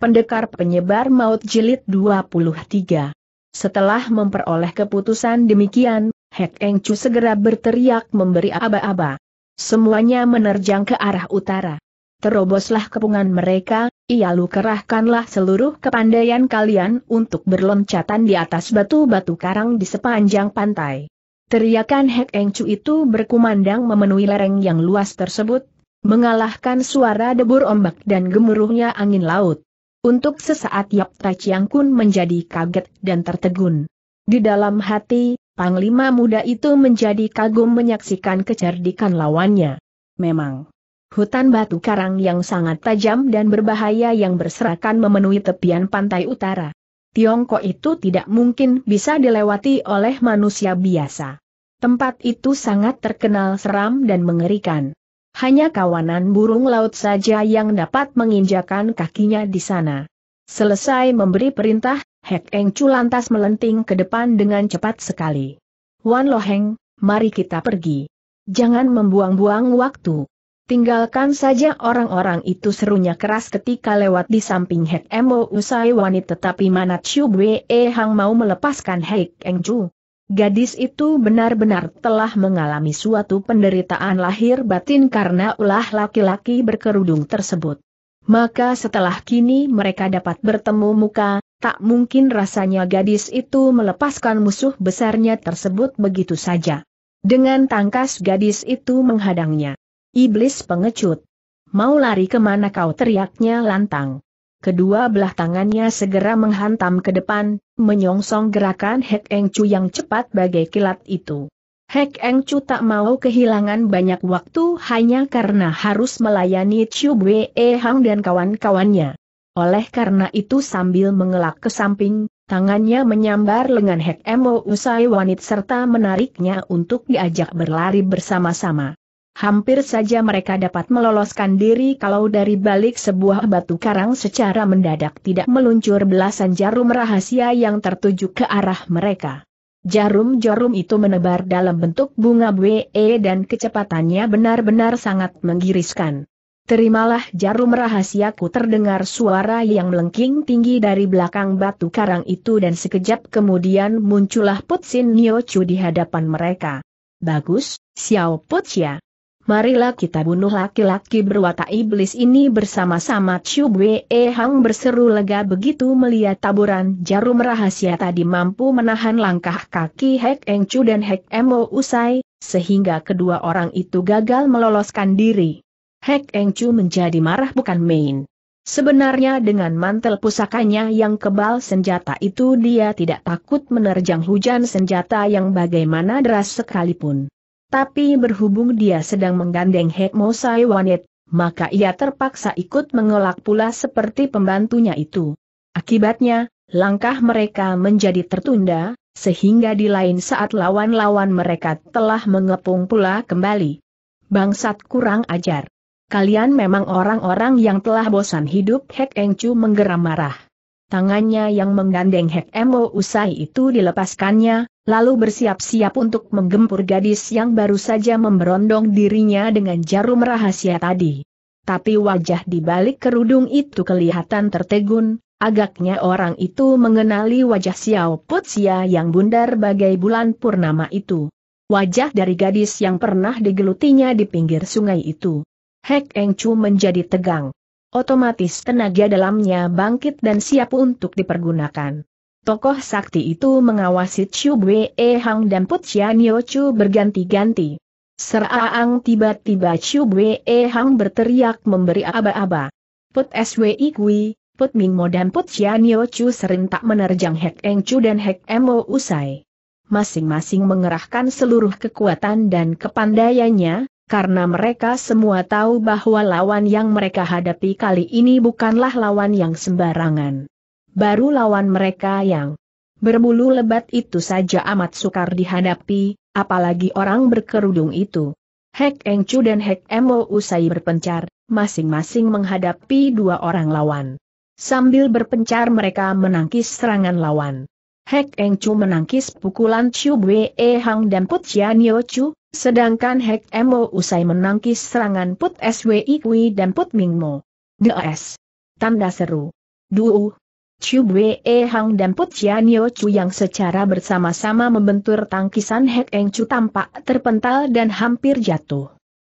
Pendekar Penyebar Maut Jilid 23. Setelah memperoleh keputusan demikian, Hek Eng Chu segera berteriak memberi aba-aba. Semuanya menerjang ke arah utara. Teroboslah kepungan mereka, ia kerahkanlah seluruh kepandaian kalian untuk berloncatan di atas batu-batu karang di sepanjang pantai. Teriakan Hek Eng Chu itu berkumandang memenuhi lereng yang luas tersebut, mengalahkan suara debur ombak dan gemuruhnya angin laut. Untuk sesaat Yap Tachiang Kun menjadi kaget dan tertegun. Di dalam hati, Panglima muda itu menjadi kagum menyaksikan kecerdikan lawannya. Memang, hutan batu karang yang sangat tajam dan berbahaya yang berserakan memenuhi tepian pantai utara. Tiongkok itu tidak mungkin bisa dilewati oleh manusia biasa. Tempat itu sangat terkenal seram dan mengerikan. Hanya kawanan burung laut saja yang dapat menginjakan kakinya di sana. Selesai memberi perintah, Hek Eng Chu lantas melenting ke depan dengan cepat sekali. Wan Loheng, mari kita pergi. Jangan membuang-buang waktu. Tinggalkan saja orang-orang itu serunya keras ketika lewat di samping Hek Emo usai wanit tetapi Manat Chu Bwe Hang mau melepaskan Hek Eng Chu. Gadis itu benar-benar telah mengalami suatu penderitaan lahir batin karena ulah laki-laki berkerudung tersebut. Maka setelah kini mereka dapat bertemu muka, tak mungkin rasanya gadis itu melepaskan musuh besarnya tersebut begitu saja. Dengan tangkas gadis itu menghadangnya. Iblis pengecut. Mau lari kemana kau teriaknya lantang. Kedua belah tangannya segera menghantam ke depan, menyongsong gerakan Hek Eng Chu yang cepat bagai kilat itu. Hek Eng Chu tak mau kehilangan banyak waktu hanya karena harus melayani Chu Wei e Hang dan kawan-kawannya. Oleh karena itu sambil mengelak ke samping, tangannya menyambar lengan Hek Mo Usai Wanit serta menariknya untuk diajak berlari bersama-sama. Hampir saja mereka dapat meloloskan diri kalau dari balik sebuah batu karang secara mendadak tidak meluncur belasan jarum rahasia yang tertuju ke arah mereka. Jarum-jarum itu menebar dalam bentuk bunga BE dan kecepatannya benar-benar sangat menggiriskan. Terimalah jarum rahasiaku terdengar suara yang melengking tinggi dari belakang batu karang itu dan sekejap kemudian muncullah Putsin Niochu di hadapan mereka. Bagus, Xiao Putsia marilah kita bunuh laki-laki berwatak iblis ini bersama-sama Chu Bwe Hang berseru lega begitu melihat taburan jarum rahasia tadi mampu menahan langkah kaki Hek Eng Chu dan Hek Mo usai, sehingga kedua orang itu gagal meloloskan diri. Hek Eng Chu menjadi marah bukan main. Sebenarnya dengan mantel pusakanya yang kebal senjata itu dia tidak takut menerjang hujan senjata yang bagaimana deras sekalipun. Tapi berhubung dia sedang menggandeng Mo Hekmo Wanit, maka ia terpaksa ikut mengelak pula seperti pembantunya itu. Akibatnya, langkah mereka menjadi tertunda, sehingga di lain saat lawan-lawan mereka telah mengepung pula kembali. Bangsat kurang ajar. Kalian memang orang-orang yang telah bosan hidup Hek Chu menggeram marah. Tangannya yang menggandeng Hek Mo usai itu dilepaskannya, lalu bersiap-siap untuk menggempur gadis yang baru saja memberondong dirinya dengan jarum rahasia tadi. Tapi wajah di balik kerudung itu kelihatan tertegun, agaknya orang itu mengenali wajah Xiao Putsia yang bundar bagai bulan purnama itu. Wajah dari gadis yang pernah digelutinya di pinggir sungai itu. Hek Eng Chu menjadi tegang. Otomatis tenaga dalamnya bangkit dan siap untuk dipergunakan. Tokoh sakti itu mengawasi Chu Bwe Hang dan Put Chian Chu berganti-ganti. Seraang tiba-tiba Chu Bwe Hang berteriak memberi aba-aba. Put Swi Kui, Put Mingmo dan Put Chian Yo Chu serentak menerjang Hek Eng Chu dan Hek Mo usai. Masing-masing mengerahkan seluruh kekuatan dan kepandaiannya, karena mereka semua tahu bahwa lawan yang mereka hadapi kali ini bukanlah lawan yang sembarangan baru lawan mereka yang berbulu lebat itu saja amat sukar dihadapi, apalagi orang berkerudung itu. Hek Eng Chu dan Hek Emo usai berpencar, masing-masing menghadapi dua orang lawan. Sambil berpencar mereka menangkis serangan lawan. Hek Eng Chu menangkis pukulan Chu Bwe e Hang dan Put Jianyo Chu, sedangkan Hek Emo usai menangkis serangan Put Swi Kui dan Put Ming Mo. DS. Tanda seru. Duh, Chu Bwe e Hang dan Put Putianio Chu yang secara bersama-sama membentur tangkisan Hek Eng Chu tampak terpental dan hampir jatuh.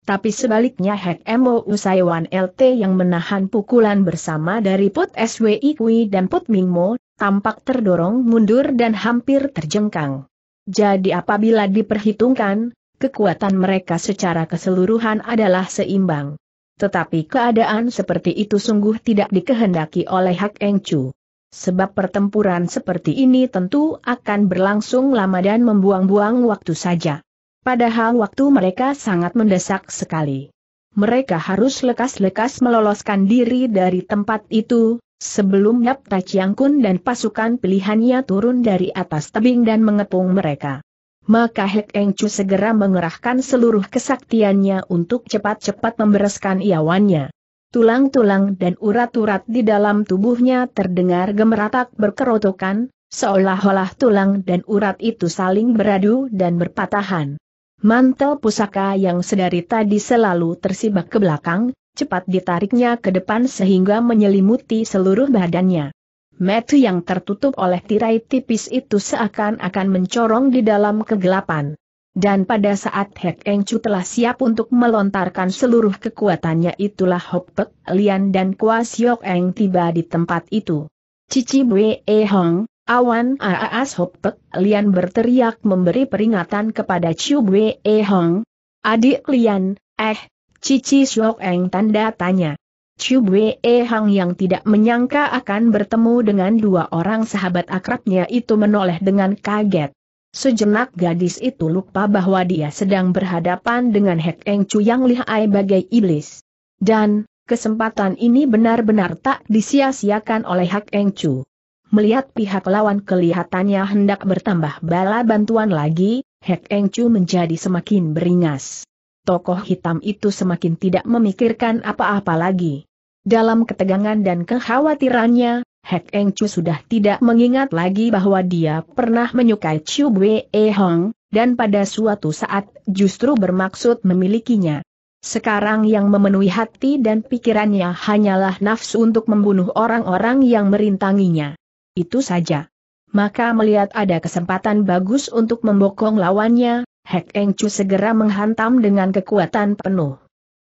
Tapi sebaliknya Hek Mo Usaiwan LT yang menahan pukulan bersama dari Put SWI Kui dan Put Mingmo, tampak terdorong mundur dan hampir terjengkang. Jadi apabila diperhitungkan, kekuatan mereka secara keseluruhan adalah seimbang. Tetapi keadaan seperti itu sungguh tidak dikehendaki oleh Hak Eng Chu sebab pertempuran seperti ini tentu akan berlangsung lama dan membuang-buang waktu saja. Padahal waktu mereka sangat mendesak sekali. Mereka harus lekas-lekas meloloskan diri dari tempat itu, sebelum Yap Tachiangkun dan pasukan pilihannya turun dari atas tebing dan mengepung mereka. Maka Hek Eng Chu segera mengerahkan seluruh kesaktiannya untuk cepat-cepat membereskan iawannya tulang-tulang dan urat-urat di dalam tubuhnya terdengar gemeratak berkerotokan, seolah-olah tulang dan urat itu saling beradu dan berpatahan. Mantel pusaka yang sedari tadi selalu tersibak ke belakang, cepat ditariknya ke depan sehingga menyelimuti seluruh badannya. Metu yang tertutup oleh tirai tipis itu seakan-akan mencorong di dalam kegelapan. Dan pada saat Hek Eng Chu telah siap untuk melontarkan seluruh kekuatannya itulah Hop Pek, Lian dan Kwa Siok Eng tiba di tempat itu. Cici Bwe E Hong, awan Aas Hop Pek, Lian berteriak memberi peringatan kepada Chiu Bwe E Hong. Adik Lian, eh, Cici Siok Eng tanda tanya. Chiu Bwe E Hong yang tidak menyangka akan bertemu dengan dua orang sahabat akrabnya itu menoleh dengan kaget. Sejenak gadis itu lupa bahwa dia sedang berhadapan dengan Hek Eng Chu yang lihai bagai iblis. Dan, kesempatan ini benar-benar tak disia-siakan oleh Hek Eng Chu. Melihat pihak lawan kelihatannya hendak bertambah bala bantuan lagi, Hek Eng Chu menjadi semakin beringas. Tokoh hitam itu semakin tidak memikirkan apa-apa lagi. Dalam ketegangan dan kekhawatirannya, Hek Eng Chu sudah tidak mengingat lagi bahwa dia pernah menyukai Chiu Bwe e Hong, dan pada suatu saat justru bermaksud memilikinya. Sekarang yang memenuhi hati dan pikirannya hanyalah nafsu untuk membunuh orang-orang yang merintanginya. Itu saja. Maka melihat ada kesempatan bagus untuk membokong lawannya, Hek Eng Chu segera menghantam dengan kekuatan penuh.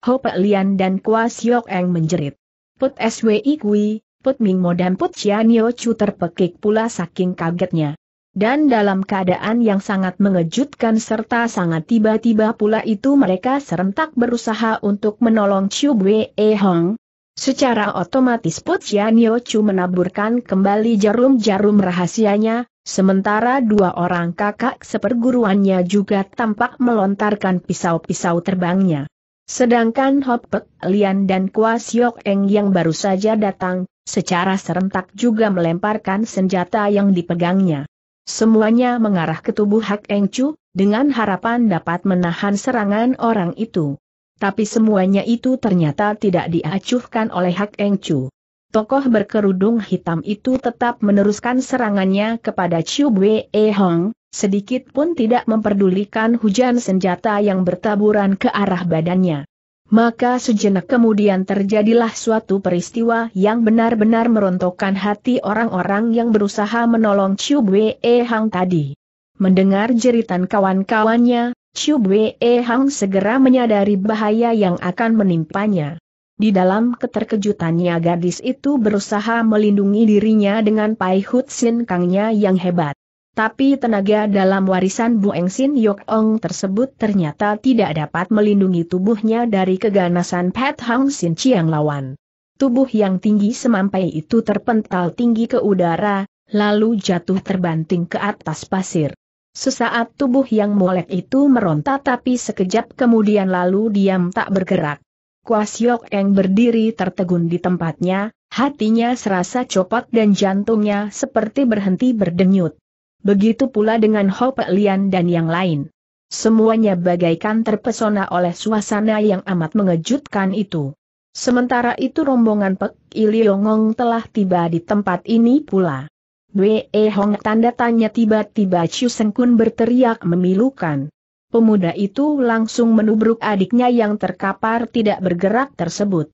Ho Lian dan Kwa Siok Eng menjerit. Put Swi Kui, Put Mingmo dan Put Chianyo Chu terpekik pula saking kagetnya. Dan dalam keadaan yang sangat mengejutkan serta sangat tiba-tiba pula itu mereka serentak berusaha untuk menolong Chu Bwe e Hong. Secara otomatis Put Chianyo Chu menaburkan kembali jarum-jarum rahasianya, Sementara dua orang kakak seperguruannya juga tampak melontarkan pisau-pisau terbangnya. Sedangkan Hopek Lian dan Kuas Siok Eng yang baru saja datang, secara serentak juga melemparkan senjata yang dipegangnya. Semuanya mengarah ke tubuh Hak Eng Chu, dengan harapan dapat menahan serangan orang itu. Tapi semuanya itu ternyata tidak diacuhkan oleh Hak Eng Chu. Tokoh berkerudung hitam itu tetap meneruskan serangannya kepada Chiu Bwe Hong, sedikit pun tidak memperdulikan hujan senjata yang bertaburan ke arah badannya. Maka sejenak kemudian terjadilah suatu peristiwa yang benar-benar merontokkan hati orang-orang yang berusaha menolong Chiu Wei Hang tadi. Mendengar jeritan kawan-kawannya, Chiu Wei Hang segera menyadari bahaya yang akan menimpanya. Di dalam keterkejutannya gadis itu berusaha melindungi dirinya dengan Pai Hut Sin Kangnya yang hebat tapi tenaga dalam warisan Bu Sin Yok Ong tersebut ternyata tidak dapat melindungi tubuhnya dari keganasan Pat Hang Sin Chiang lawan. Tubuh yang tinggi semampai itu terpental tinggi ke udara, lalu jatuh terbanting ke atas pasir. Sesaat tubuh yang molek itu meronta tapi sekejap kemudian lalu diam tak bergerak. Kuas Yok Eng berdiri tertegun di tempatnya, hatinya serasa copot dan jantungnya seperti berhenti berdenyut begitu pula dengan Ho Pek Lian dan yang lain. Semuanya bagaikan terpesona oleh suasana yang amat mengejutkan itu. Sementara itu rombongan Pek Iliongong telah tiba di tempat ini pula. Wei Hong tanda tanya tiba-tiba Chu Sengkun berteriak memilukan. Pemuda itu langsung menubruk adiknya yang terkapar tidak bergerak tersebut.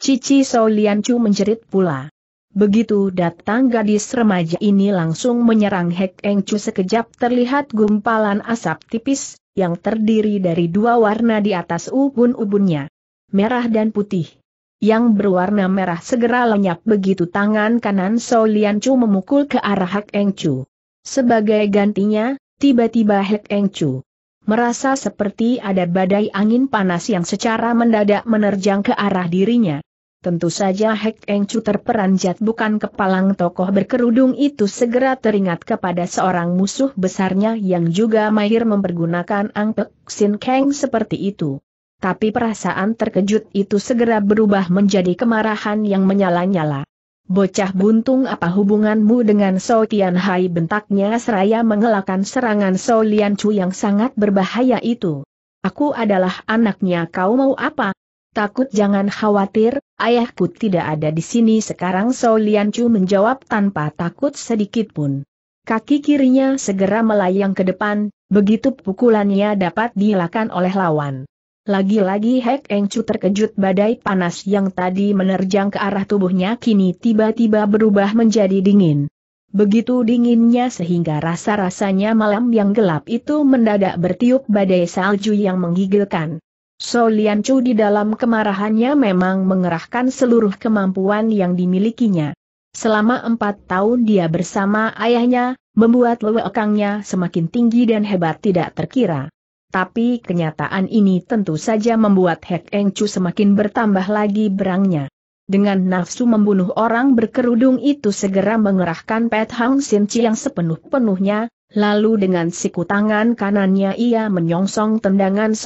Cici So Lian Chu menjerit pula. Begitu datang gadis remaja ini langsung menyerang Hek Eng Chu sekejap terlihat gumpalan asap tipis, yang terdiri dari dua warna di atas ubun-ubunnya. Merah dan putih. Yang berwarna merah segera lenyap begitu tangan kanan So Lian Chu memukul ke arah Hek Eng Chu. Sebagai gantinya, tiba-tiba Hek Eng Chu merasa seperti ada badai angin panas yang secara mendadak menerjang ke arah dirinya. Tentu saja Hek Eng Chu terperanjat bukan kepalang tokoh berkerudung itu segera teringat kepada seorang musuh besarnya yang juga mahir mempergunakan Pek Sin Kang seperti itu. Tapi perasaan terkejut itu segera berubah menjadi kemarahan yang menyala-nyala. Bocah buntung apa hubunganmu dengan So Tian Hai bentaknya seraya mengelakkan serangan So Lian Chu yang sangat berbahaya itu. Aku adalah anaknya kau mau apa? Takut jangan khawatir, ayahku tidak ada di sini sekarang Sao Lian Chu menjawab tanpa takut sedikit pun. Kaki kirinya segera melayang ke depan, begitu pukulannya dapat dilakukan oleh lawan. Lagi-lagi Hek Eng Chu terkejut badai panas yang tadi menerjang ke arah tubuhnya kini tiba-tiba berubah menjadi dingin. Begitu dinginnya sehingga rasa-rasanya malam yang gelap itu mendadak bertiup badai salju yang menggigilkan. So Lian Chu di dalam kemarahannya memang mengerahkan seluruh kemampuan yang dimilikinya. Selama empat tahun dia bersama ayahnya, membuat lewekangnya semakin tinggi dan hebat tidak terkira. Tapi kenyataan ini tentu saja membuat Hek Eng Chu semakin bertambah lagi berangnya. Dengan nafsu membunuh orang berkerudung itu segera mengerahkan Pet Hang Sin Chi yang sepenuh-penuhnya, Lalu dengan siku tangan kanannya ia menyongsong tendangan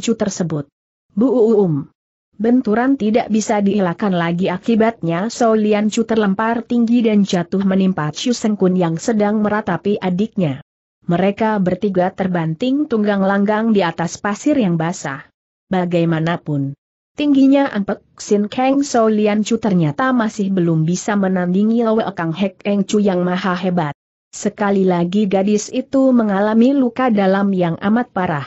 Chu tersebut. Bu Uum. Benturan tidak bisa dielakkan lagi akibatnya Chu terlempar tinggi dan jatuh menimpa Chu Sengkun yang sedang meratapi adiknya. Mereka bertiga terbanting tunggang langgang di atas pasir yang basah. Bagaimanapun, tingginya Ampek Sin Kang Chu ternyata masih belum bisa menandingi Lwe Kang Hek Eng Chu yang maha hebat. Sekali lagi gadis itu mengalami luka dalam yang amat parah.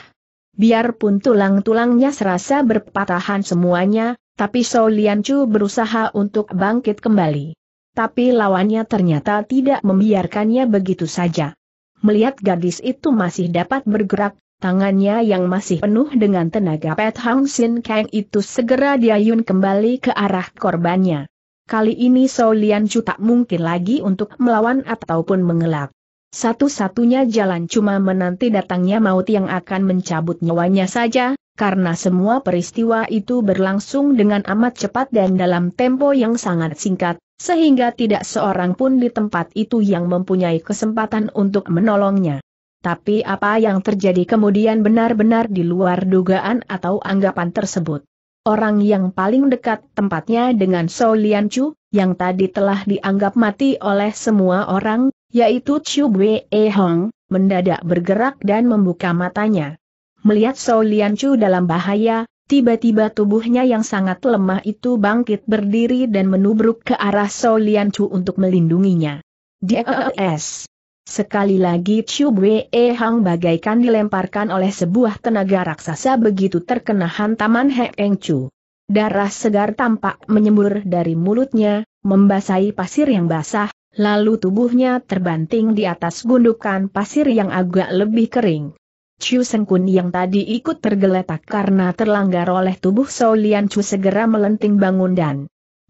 Biarpun tulang-tulangnya serasa berpatahan semuanya, tapi Shou Chu berusaha untuk bangkit kembali. Tapi lawannya ternyata tidak membiarkannya begitu saja. Melihat gadis itu masih dapat bergerak, tangannya yang masih penuh dengan tenaga Pet Hang Sin Kang itu segera diayun kembali ke arah korbannya. Kali ini Solian cutak tak mungkin lagi untuk melawan ataupun mengelak. Satu-satunya jalan cuma menanti datangnya maut yang akan mencabut nyawanya saja, karena semua peristiwa itu berlangsung dengan amat cepat dan dalam tempo yang sangat singkat, sehingga tidak seorang pun di tempat itu yang mempunyai kesempatan untuk menolongnya. Tapi apa yang terjadi kemudian benar-benar di luar dugaan atau anggapan tersebut orang yang paling dekat tempatnya dengan So Lian Chu, yang tadi telah dianggap mati oleh semua orang, yaitu Chu Wei e Hong, mendadak bergerak dan membuka matanya. Melihat So Lian Chu dalam bahaya, tiba-tiba tubuhnya yang sangat lemah itu bangkit berdiri dan menubruk ke arah So Lian Chu untuk melindunginya. DES Sekali lagi Chu Bwe Hang bagaikan dilemparkan oleh sebuah tenaga raksasa begitu terkena hantaman He Eng Chu. Darah segar tampak menyembur dari mulutnya, membasahi pasir yang basah, lalu tubuhnya terbanting di atas gundukan pasir yang agak lebih kering. Chu Sengkun yang tadi ikut tergeletak karena terlanggar oleh tubuh Solian Chu segera melenting bangun dan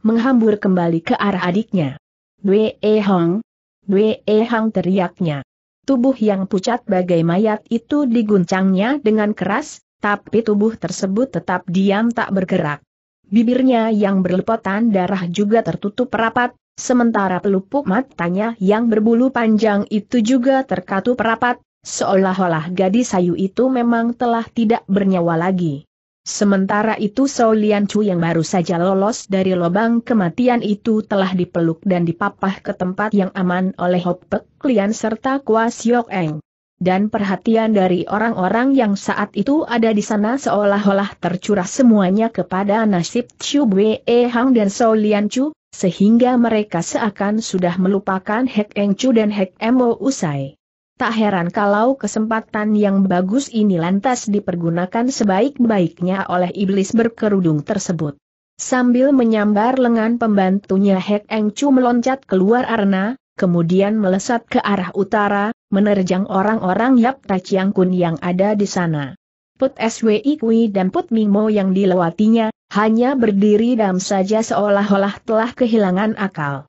menghambur kembali ke arah adiknya. Bwe Hong, Dwe Hang teriaknya. Tubuh yang pucat bagai mayat itu diguncangnya dengan keras, tapi tubuh tersebut tetap diam tak bergerak. Bibirnya yang berlepotan darah juga tertutup rapat, sementara pelupuk matanya yang berbulu panjang itu juga terkatup rapat, seolah-olah gadis sayu itu memang telah tidak bernyawa lagi. Sementara itu Shou Lian Chu yang baru saja lolos dari lubang kematian itu telah dipeluk dan dipapah ke tempat yang aman oleh Hop Pek Lian serta Kwa Siok Eng. Dan perhatian dari orang-orang yang saat itu ada di sana seolah-olah tercurah semuanya kepada nasib Chu Wei Hang dan Shou Lian Chu, sehingga mereka seakan sudah melupakan Hek Eng Chu dan Hek Mo Usai. Tak heran kalau kesempatan yang bagus ini lantas dipergunakan sebaik-baiknya oleh iblis berkerudung tersebut. Sambil menyambar lengan pembantunya Hek Eng Chu meloncat keluar arena, kemudian melesat ke arah utara, menerjang orang-orang Yap Tachiang Kun yang ada di sana. Put Swi Kui dan Put Ming Mo yang dilewatinya, hanya berdiri dam saja seolah-olah telah kehilangan akal.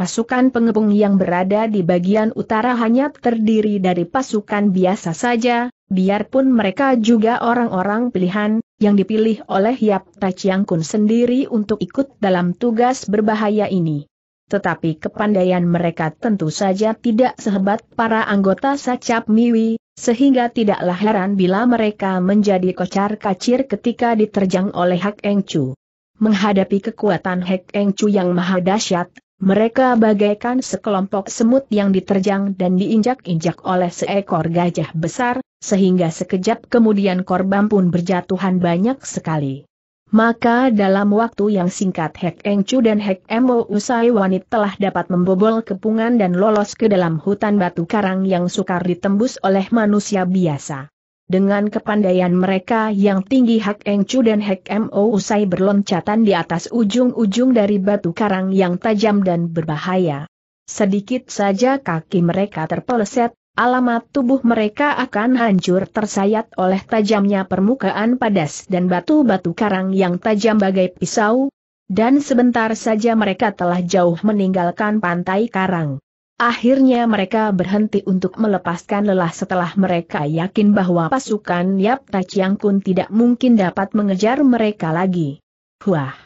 Pasukan pengepung yang berada di bagian utara hanya terdiri dari pasukan biasa saja, biarpun mereka juga orang-orang pilihan, yang dipilih oleh Yap Kun sendiri untuk ikut dalam tugas berbahaya ini. Tetapi kepandaian mereka tentu saja tidak sehebat para anggota Sacap Miwi, sehingga tidaklah heran bila mereka menjadi kocar-kacir ketika diterjang oleh Hak Eng Chu. Menghadapi kekuatan Hak Eng Chu yang maha dahsyat, mereka bagaikan sekelompok semut yang diterjang dan diinjak-injak oleh seekor gajah besar, sehingga sekejap kemudian korban pun berjatuhan banyak sekali. Maka dalam waktu yang singkat Hek Eng Chu dan Hek Emo Usai Wanit telah dapat membobol kepungan dan lolos ke dalam hutan batu karang yang sukar ditembus oleh manusia biasa. Dengan kepandaian mereka yang tinggi Hak Eng Chu dan Hak Mo usai berloncatan di atas ujung-ujung dari batu karang yang tajam dan berbahaya. Sedikit saja kaki mereka terpeleset, alamat tubuh mereka akan hancur tersayat oleh tajamnya permukaan padas dan batu-batu karang yang tajam bagai pisau, dan sebentar saja mereka telah jauh meninggalkan pantai karang. Akhirnya mereka berhenti untuk melepaskan lelah setelah mereka yakin bahwa pasukan Yap Tachiang Kun tidak mungkin dapat mengejar mereka lagi. Wah!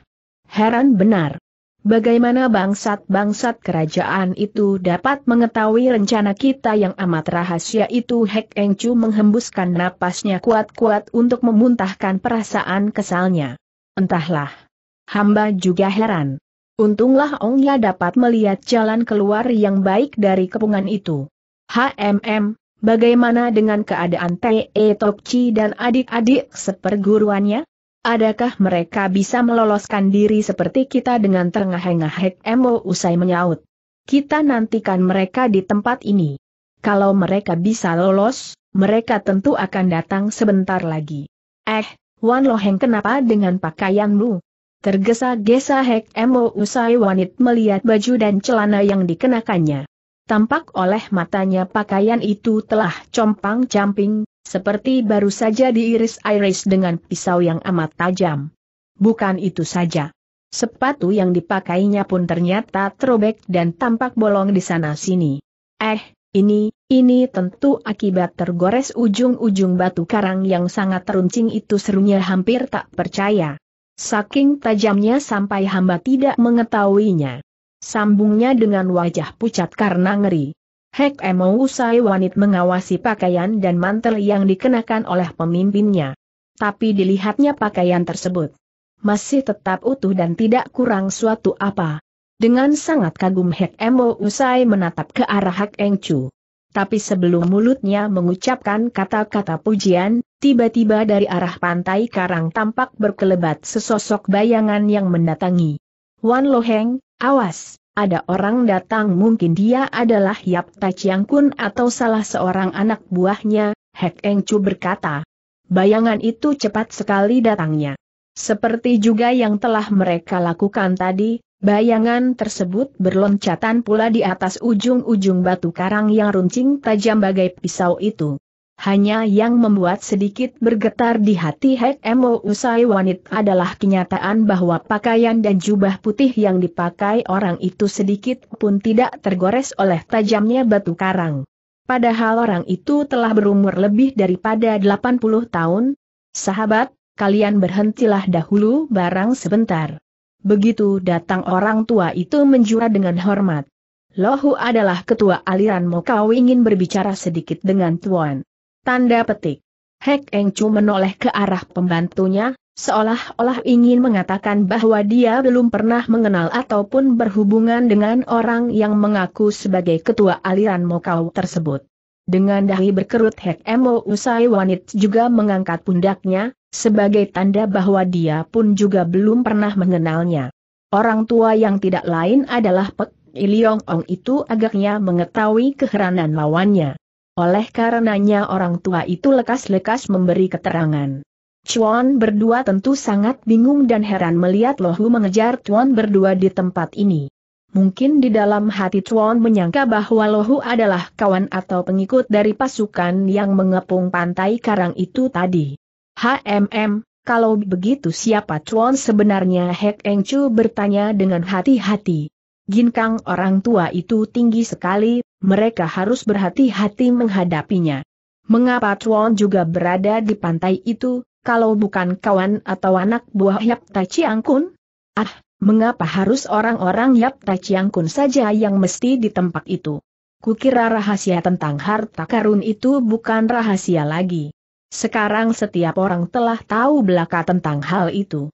Heran benar. Bagaimana bangsat-bangsat kerajaan itu dapat mengetahui rencana kita yang amat rahasia itu Hek Eng Chu menghembuskan napasnya kuat-kuat untuk memuntahkan perasaan kesalnya. Entahlah. Hamba juga heran. Untunglah Ongya dapat melihat jalan keluar yang baik dari kepungan itu. HMM, bagaimana dengan keadaan T.E. Tokci dan adik-adik seperguruannya? Adakah mereka bisa meloloskan diri seperti kita dengan terengah-engah Emo usai menyaut? Kita nantikan mereka di tempat ini. Kalau mereka bisa lolos, mereka tentu akan datang sebentar lagi. Eh, Wan Loheng kenapa dengan pakaianmu? Tergesa-gesa Hek emo Usai Wanit melihat baju dan celana yang dikenakannya. Tampak oleh matanya pakaian itu telah compang-camping, seperti baru saja diiris-iris dengan pisau yang amat tajam. Bukan itu saja. Sepatu yang dipakainya pun ternyata terobek dan tampak bolong di sana-sini. Eh, ini, ini tentu akibat tergores ujung-ujung batu karang yang sangat teruncing itu serunya hampir tak percaya. Saking tajamnya sampai hamba tidak mengetahuinya. Sambungnya dengan wajah pucat karena ngeri. Hek Emo usai wanit mengawasi pakaian dan mantel yang dikenakan oleh pemimpinnya. Tapi dilihatnya pakaian tersebut masih tetap utuh dan tidak kurang suatu apa. Dengan sangat kagum Hek Emo usai menatap ke arah Hak Eng Chu tapi sebelum mulutnya mengucapkan kata-kata pujian, tiba-tiba dari arah pantai karang tampak berkelebat sesosok bayangan yang mendatangi. Wan Loheng, awas, ada orang datang mungkin dia adalah Yap Tachiang Kun atau salah seorang anak buahnya, Hek Eng Chu berkata. Bayangan itu cepat sekali datangnya. Seperti juga yang telah mereka lakukan tadi, Bayangan tersebut berloncatan pula di atas ujung-ujung batu karang yang runcing tajam bagai pisau itu. Hanya yang membuat sedikit bergetar di hati Hek Mo Usai Wanit adalah kenyataan bahwa pakaian dan jubah putih yang dipakai orang itu sedikit pun tidak tergores oleh tajamnya batu karang. Padahal orang itu telah berumur lebih daripada 80 tahun. Sahabat, kalian berhentilah dahulu barang sebentar. Begitu datang orang tua itu menjura dengan hormat. Lohu adalah ketua aliran Mokau ingin berbicara sedikit dengan Tuan. Tanda petik. Hek Eng Chu menoleh ke arah pembantunya, seolah-olah ingin mengatakan bahwa dia belum pernah mengenal ataupun berhubungan dengan orang yang mengaku sebagai ketua aliran Mokau tersebut. Dengan dahi berkerut Hek Emo usai wanit juga mengangkat pundaknya, sebagai tanda bahwa dia pun juga belum pernah mengenalnya. Orang tua yang tidak lain adalah Pek Iliong Ong itu agaknya mengetahui keheranan lawannya. Oleh karenanya orang tua itu lekas-lekas memberi keterangan. Chuan berdua tentu sangat bingung dan heran melihat Lohu mengejar Chuan berdua di tempat ini. Mungkin di dalam hati Chuan menyangka bahwa Lohu adalah kawan atau pengikut dari pasukan yang mengepung pantai karang itu tadi. HMM, kalau begitu siapa Chuan sebenarnya Hek Eng Chu bertanya dengan hati-hati. Ginkang orang tua itu tinggi sekali, mereka harus berhati-hati menghadapinya. Mengapa Chuan juga berada di pantai itu, kalau bukan kawan atau anak buah Yap Tai Chiang Kun? Ah, mengapa harus orang-orang Yap Tai Chiang Kun saja yang mesti di tempat itu? Kukira rahasia tentang harta karun itu bukan rahasia lagi. Sekarang setiap orang telah tahu belaka tentang hal itu.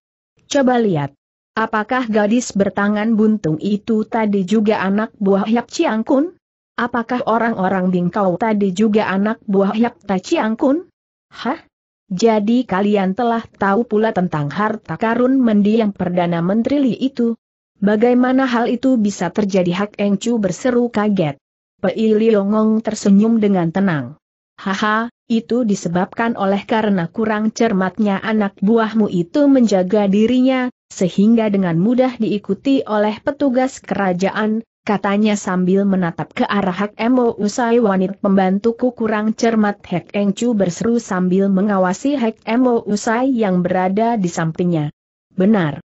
Coba lihat. Apakah gadis bertangan buntung itu tadi juga anak buah Yap Kun? Apakah orang-orang bingkau tadi juga anak buah Yap Ta Kun? Hah? Jadi kalian telah tahu pula tentang harta karun mendiang Perdana Menteri Li itu? Bagaimana hal itu bisa terjadi Hak Eng Chu berseru kaget. Pei Liongong tersenyum dengan tenang. Haha, itu disebabkan oleh karena kurang cermatnya anak buahmu itu menjaga dirinya, sehingga dengan mudah diikuti oleh petugas kerajaan, katanya sambil menatap ke arah Hak Emo usai wanit pembantuku kurang cermat Hak Eng Chu berseru sambil mengawasi Hak Emo usai yang berada di sampingnya. Benar.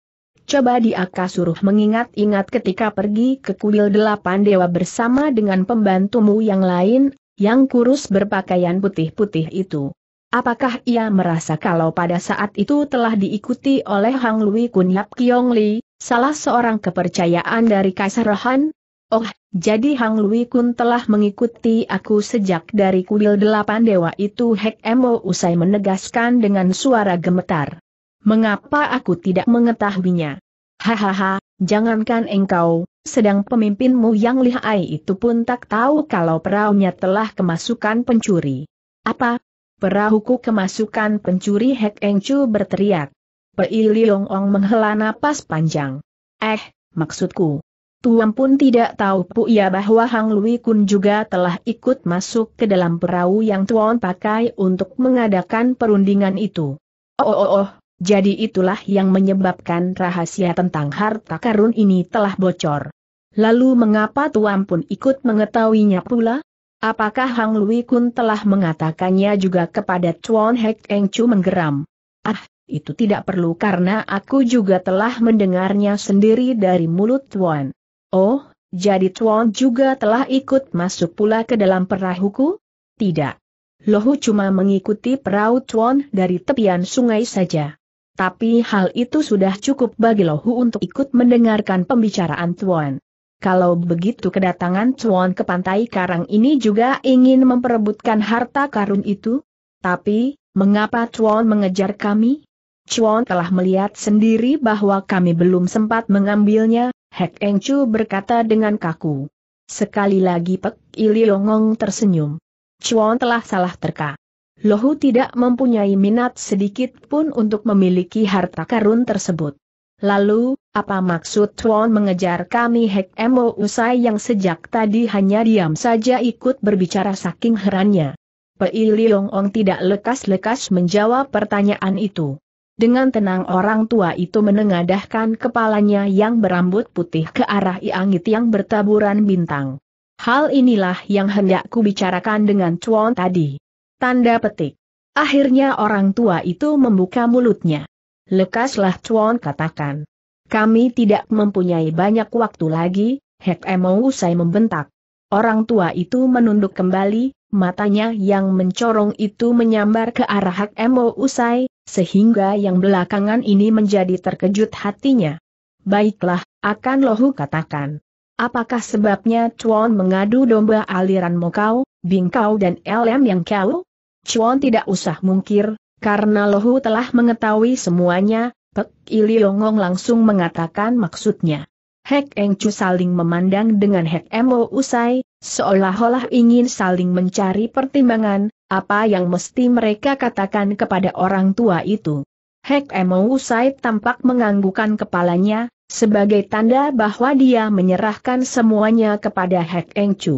Coba diaka suruh mengingat-ingat ketika pergi ke kuil delapan dewa bersama dengan pembantumu yang lain, yang kurus berpakaian putih-putih itu. Apakah ia merasa kalau pada saat itu telah diikuti oleh Hang Lui Kun Yap Kiong Li, salah seorang kepercayaan dari Kaisar Han? Oh, jadi Hang Lui Kun telah mengikuti aku sejak dari kuil delapan dewa itu Hek Emo usai menegaskan dengan suara gemetar. Mengapa aku tidak mengetahuinya? Hahaha, jangankan engkau, sedang pemimpinmu yang lihai itu pun tak tahu kalau perahunya telah kemasukan pencuri. Apa? Perahuku kemasukan pencuri Hek Eng Chu berteriak. Pei Liong Ong menghela napas panjang. Eh, maksudku. Tuam pun tidak tahu Puya bahwa Hang Lui Kun juga telah ikut masuk ke dalam perahu yang Tuan pakai untuk mengadakan perundingan itu. Oh oh oh, oh. Jadi itulah yang menyebabkan rahasia tentang harta karun ini telah bocor. Lalu mengapa Tuan pun ikut mengetahuinya pula? Apakah Hang Lui Kun telah mengatakannya juga kepada Chuan Hek Eng Chu menggeram? Ah, itu tidak perlu karena aku juga telah mendengarnya sendiri dari mulut Tuan. Oh, jadi Tuan juga telah ikut masuk pula ke dalam perahuku? Tidak. Lohu cuma mengikuti perahu Tuan dari tepian sungai saja. Tapi hal itu sudah cukup bagi Lohu untuk ikut mendengarkan pembicaraan Tuan. Kalau begitu kedatangan Tuan ke pantai karang ini juga ingin memperebutkan harta karun itu? Tapi, mengapa Tuan mengejar kami? Chuan telah melihat sendiri bahwa kami belum sempat mengambilnya, Hek Eng Chu berkata dengan kaku. Sekali lagi Pek Iliongong tersenyum. Chuan telah salah terka. Lohu tidak mempunyai minat sedikit pun untuk memiliki harta karun tersebut. Lalu, apa maksud Tuan mengejar kami Hek Emo Usai yang sejak tadi hanya diam saja ikut berbicara saking herannya? Pei Liong Ong tidak lekas-lekas menjawab pertanyaan itu. Dengan tenang orang tua itu menengadahkan kepalanya yang berambut putih ke arah Iangit yang bertaburan bintang. Hal inilah yang hendak ku bicarakan dengan Tuan tadi. Tanda petik. Akhirnya orang tua itu membuka mulutnya. Lekaslah Chuan katakan. Kami tidak mempunyai banyak waktu lagi, Hek Emong usai membentak. Orang tua itu menunduk kembali, matanya yang mencorong itu menyambar ke arah Hek Emo usai, sehingga yang belakangan ini menjadi terkejut hatinya. Baiklah, akan lohu katakan. Apakah sebabnya Chuan mengadu domba aliran Mokau, Bingkau dan LM yang kau? Chuan tidak usah mungkir, karena Lohu telah mengetahui semuanya, Pek Iliongong langsung mengatakan maksudnya. Hek Eng Chu saling memandang dengan Hek Mo Usai, seolah-olah ingin saling mencari pertimbangan, apa yang mesti mereka katakan kepada orang tua itu. Hek Emo Said tampak menganggukan kepalanya, sebagai tanda bahwa dia menyerahkan semuanya kepada Hek Eng Chu.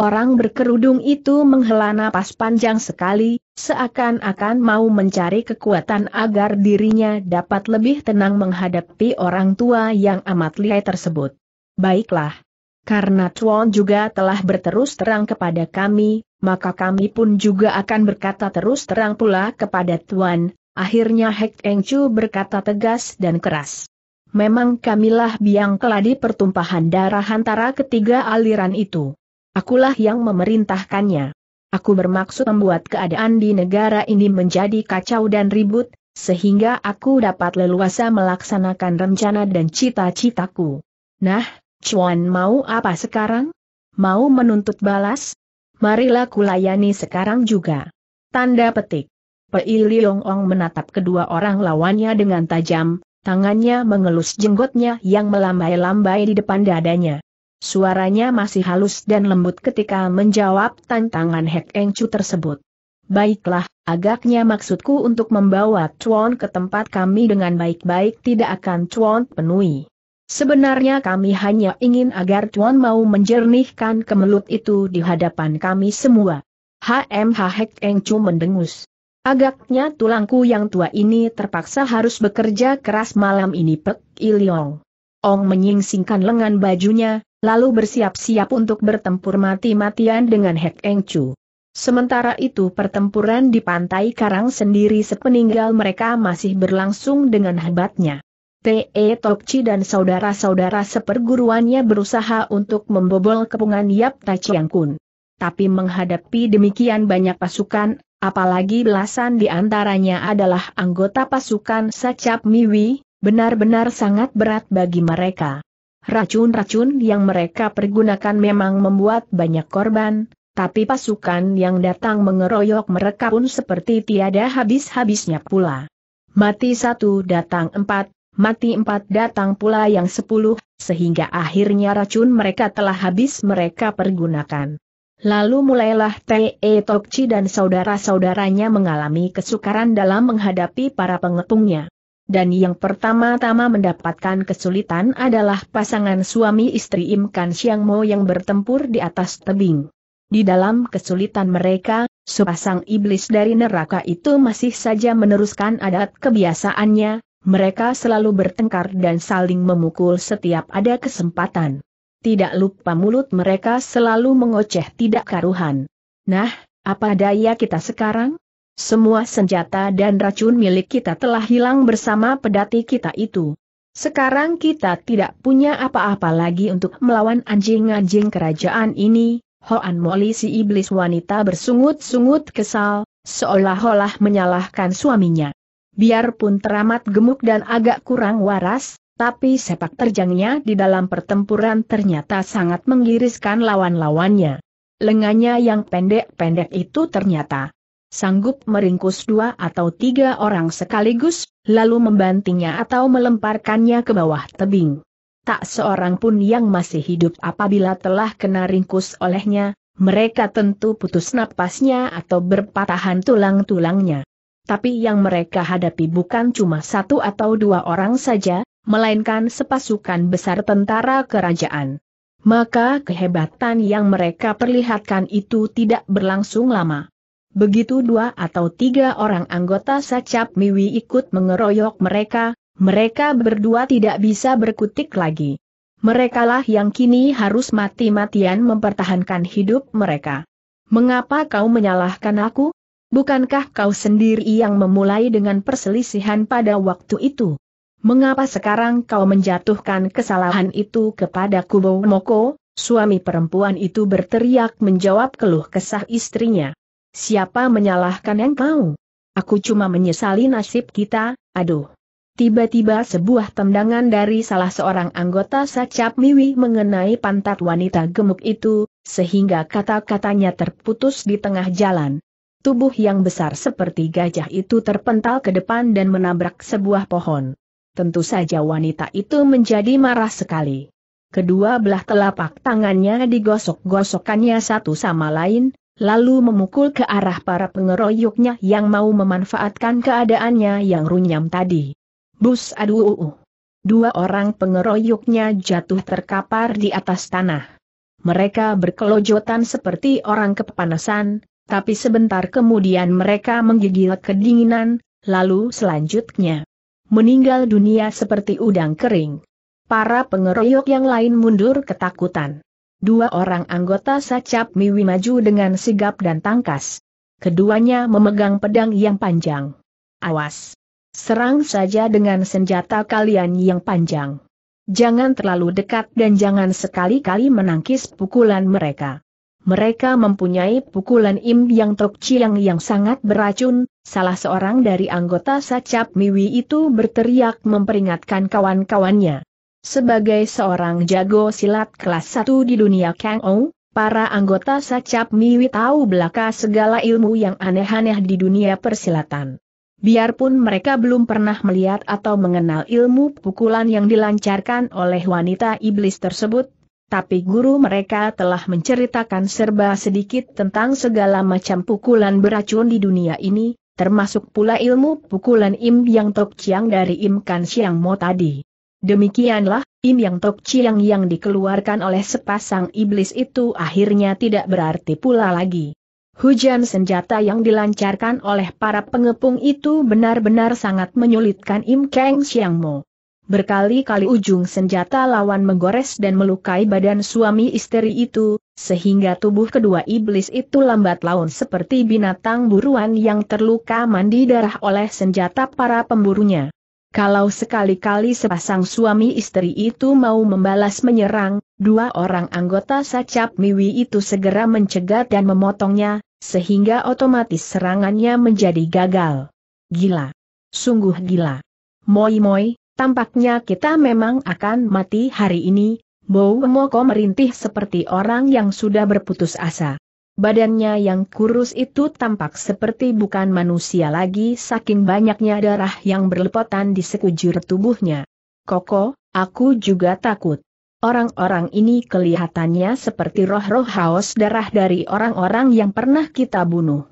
Orang berkerudung itu menghela napas panjang sekali, seakan-akan mau mencari kekuatan agar dirinya dapat lebih tenang menghadapi orang tua yang amat lihai tersebut. Baiklah. Karena Chuan juga telah berterus terang kepada kami, maka kami pun juga akan berkata terus terang pula kepada Tuan, Akhirnya Hek Eng Chu berkata tegas dan keras. Memang kamilah biang keladi pertumpahan darah antara ketiga aliran itu. Akulah yang memerintahkannya. Aku bermaksud membuat keadaan di negara ini menjadi kacau dan ribut, sehingga aku dapat leluasa melaksanakan rencana dan cita-citaku. Nah, Chuan mau apa sekarang? Mau menuntut balas? Marilah kulayani sekarang juga. Tanda petik. Pei Liong Ong menatap kedua orang lawannya dengan tajam, tangannya mengelus jenggotnya yang melambai-lambai di depan dadanya. Suaranya masih halus dan lembut ketika menjawab tantangan Hek Eng Chu tersebut. Baiklah, agaknya maksudku untuk membawa Chuan ke tempat kami dengan baik-baik tidak akan Chuan penuhi. Sebenarnya kami hanya ingin agar Chuan mau menjernihkan kemelut itu di hadapan kami semua. HMH Hek Eng Chu mendengus. Agaknya tulangku yang tua ini terpaksa harus bekerja keras malam ini Pek Iliong. Ong menyingsingkan lengan bajunya, lalu bersiap-siap untuk bertempur mati-matian dengan Hek Eng Chu. Sementara itu pertempuran di pantai Karang sendiri sepeninggal mereka masih berlangsung dengan hebatnya. T.E. Tokci dan saudara-saudara seperguruannya berusaha untuk membobol kepungan Yap Tachiang Kun. Tapi menghadapi demikian banyak pasukan, apalagi belasan di antaranya adalah anggota pasukan Sacap Miwi, benar-benar sangat berat bagi mereka. Racun-racun yang mereka pergunakan memang membuat banyak korban, tapi pasukan yang datang mengeroyok mereka pun seperti tiada habis-habisnya pula. Mati satu datang empat, mati empat datang pula yang sepuluh, sehingga akhirnya racun mereka telah habis mereka pergunakan. Lalu mulailah Te Tokci dan saudara-saudaranya mengalami kesukaran dalam menghadapi para pengepungnya. Dan yang pertama-tama mendapatkan kesulitan adalah pasangan suami istri Im Kan Siang Mo yang bertempur di atas tebing. Di dalam kesulitan mereka, sepasang iblis dari neraka itu masih saja meneruskan adat kebiasaannya, mereka selalu bertengkar dan saling memukul setiap ada kesempatan. Tidak lupa mulut mereka selalu mengoceh tidak karuhan. Nah, apa daya kita sekarang? Semua senjata dan racun milik kita telah hilang bersama pedati kita itu. Sekarang kita tidak punya apa-apa lagi untuk melawan anjing-anjing kerajaan ini, Hoan Moli si iblis wanita bersungut-sungut kesal, seolah-olah menyalahkan suaminya. Biarpun teramat gemuk dan agak kurang waras, tapi sepak terjangnya di dalam pertempuran ternyata sangat menggiriskan lawan-lawannya. Lengannya yang pendek-pendek itu ternyata sanggup meringkus dua atau tiga orang sekaligus, lalu membantingnya atau melemparkannya ke bawah tebing. Tak seorang pun yang masih hidup apabila telah kena ringkus olehnya, mereka tentu putus napasnya atau berpatahan tulang-tulangnya. Tapi yang mereka hadapi bukan cuma satu atau dua orang saja, melainkan sepasukan besar tentara kerajaan. Maka kehebatan yang mereka perlihatkan itu tidak berlangsung lama. Begitu dua atau tiga orang anggota Sacap Miwi ikut mengeroyok mereka, mereka berdua tidak bisa berkutik lagi. Merekalah yang kini harus mati-matian mempertahankan hidup mereka. Mengapa kau menyalahkan aku? Bukankah kau sendiri yang memulai dengan perselisihan pada waktu itu? Mengapa sekarang kau menjatuhkan kesalahan itu kepada Kubo Moko? Suami perempuan itu berteriak menjawab keluh kesah istrinya. Siapa menyalahkan yang kau? Aku cuma menyesali nasib kita, aduh. Tiba-tiba sebuah tendangan dari salah seorang anggota Sacap Miwi mengenai pantat wanita gemuk itu, sehingga kata-katanya terputus di tengah jalan. Tubuh yang besar seperti gajah itu terpental ke depan dan menabrak sebuah pohon. Tentu saja wanita itu menjadi marah sekali. Kedua belah telapak tangannya digosok gosokannya satu sama lain, lalu memukul ke arah para pengeroyoknya yang mau memanfaatkan keadaannya yang runyam tadi. Bus aduh. Uh, uh. Dua orang pengeroyoknya jatuh terkapar di atas tanah. Mereka berkelojotan seperti orang kepanasan, tapi sebentar kemudian mereka menggigil kedinginan, lalu selanjutnya meninggal dunia seperti udang kering. Para pengeroyok yang lain mundur ketakutan. Dua orang anggota Sacap Miwi maju dengan sigap dan tangkas. Keduanya memegang pedang yang panjang. Awas! Serang saja dengan senjata kalian yang panjang. Jangan terlalu dekat dan jangan sekali-kali menangkis pukulan mereka. Mereka mempunyai pukulan Im Yang Tok yang sangat beracun, Salah seorang dari anggota Sacap Miwi itu berteriak memperingatkan kawan-kawannya. Sebagai seorang jago silat kelas 1 di dunia Kang Ou, para anggota Sacap Miwi tahu belaka segala ilmu yang aneh-aneh di dunia persilatan. Biarpun mereka belum pernah melihat atau mengenal ilmu pukulan yang dilancarkan oleh wanita iblis tersebut, tapi guru mereka telah menceritakan serba sedikit tentang segala macam pukulan beracun di dunia ini, termasuk pula ilmu pukulan Im Yang Tok Chiang dari Im Kan Siang Mo tadi. Demikianlah, Im Yang Tok Chiang yang dikeluarkan oleh sepasang iblis itu akhirnya tidak berarti pula lagi. Hujan senjata yang dilancarkan oleh para pengepung itu benar-benar sangat menyulitkan Im Kang Siang Mo. Berkali-kali ujung senjata lawan menggores dan melukai badan suami istri itu, sehingga tubuh kedua iblis itu lambat laun seperti binatang buruan yang terluka mandi darah oleh senjata para pemburunya. Kalau sekali-kali sepasang suami istri itu mau membalas menyerang, dua orang anggota sacap Miwi itu segera mencegat dan memotongnya, sehingga otomatis serangannya menjadi gagal. Gila. Sungguh gila. Moi-moi, Tampaknya kita memang akan mati hari ini, Bou Moko merintih seperti orang yang sudah berputus asa. Badannya yang kurus itu tampak seperti bukan manusia lagi saking banyaknya darah yang berlepotan di sekujur tubuhnya. Koko, aku juga takut. Orang-orang ini kelihatannya seperti roh-roh haus darah dari orang-orang yang pernah kita bunuh.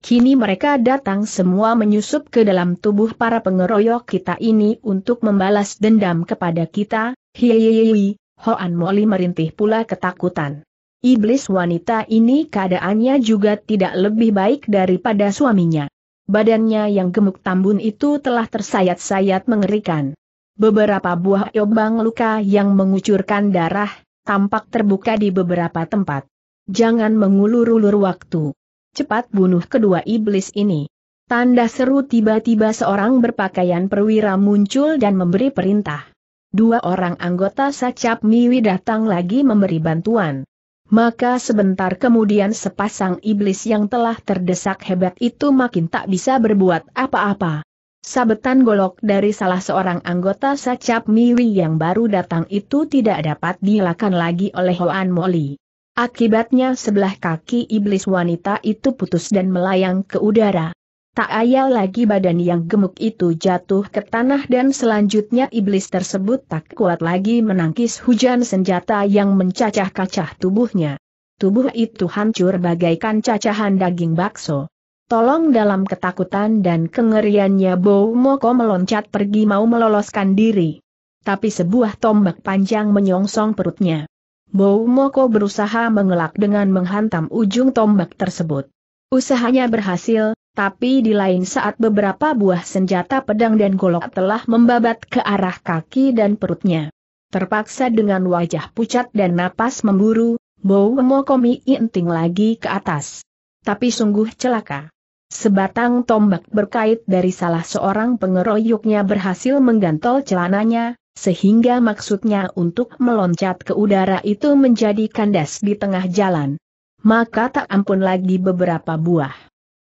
Kini mereka datang semua menyusup ke dalam tubuh para pengeroyok kita ini untuk membalas dendam kepada kita, hihihihi, Hoan Moli merintih pula ketakutan. Iblis wanita ini keadaannya juga tidak lebih baik daripada suaminya. Badannya yang gemuk tambun itu telah tersayat-sayat mengerikan. Beberapa buah obang luka yang mengucurkan darah, tampak terbuka di beberapa tempat. Jangan mengulur-ulur waktu cepat bunuh kedua iblis ini. Tanda seru tiba-tiba seorang berpakaian perwira muncul dan memberi perintah. Dua orang anggota Sacap Miwi datang lagi memberi bantuan. Maka sebentar kemudian sepasang iblis yang telah terdesak hebat itu makin tak bisa berbuat apa-apa. Sabetan golok dari salah seorang anggota Sacap Miwi yang baru datang itu tidak dapat dilakukan lagi oleh Hoan Moli. Akibatnya sebelah kaki iblis wanita itu putus dan melayang ke udara. Tak ayal lagi badan yang gemuk itu jatuh ke tanah dan selanjutnya iblis tersebut tak kuat lagi menangkis hujan senjata yang mencacah-cacah tubuhnya. Tubuh itu hancur bagaikan cacahan daging bakso. Tolong dalam ketakutan dan kengeriannya Bow Moko meloncat pergi mau meloloskan diri. Tapi sebuah tombak panjang menyongsong perutnya. Bou Moko berusaha mengelak dengan menghantam ujung tombak tersebut. Usahanya berhasil, tapi di lain saat beberapa buah senjata pedang dan golok telah membabat ke arah kaki dan perutnya. Terpaksa dengan wajah pucat dan napas memburu, Bou Moko inting lagi ke atas. Tapi sungguh celaka. Sebatang tombak berkait dari salah seorang pengeroyoknya berhasil menggantol celananya, sehingga maksudnya untuk meloncat ke udara itu menjadi kandas di tengah jalan. Maka tak ampun lagi beberapa buah.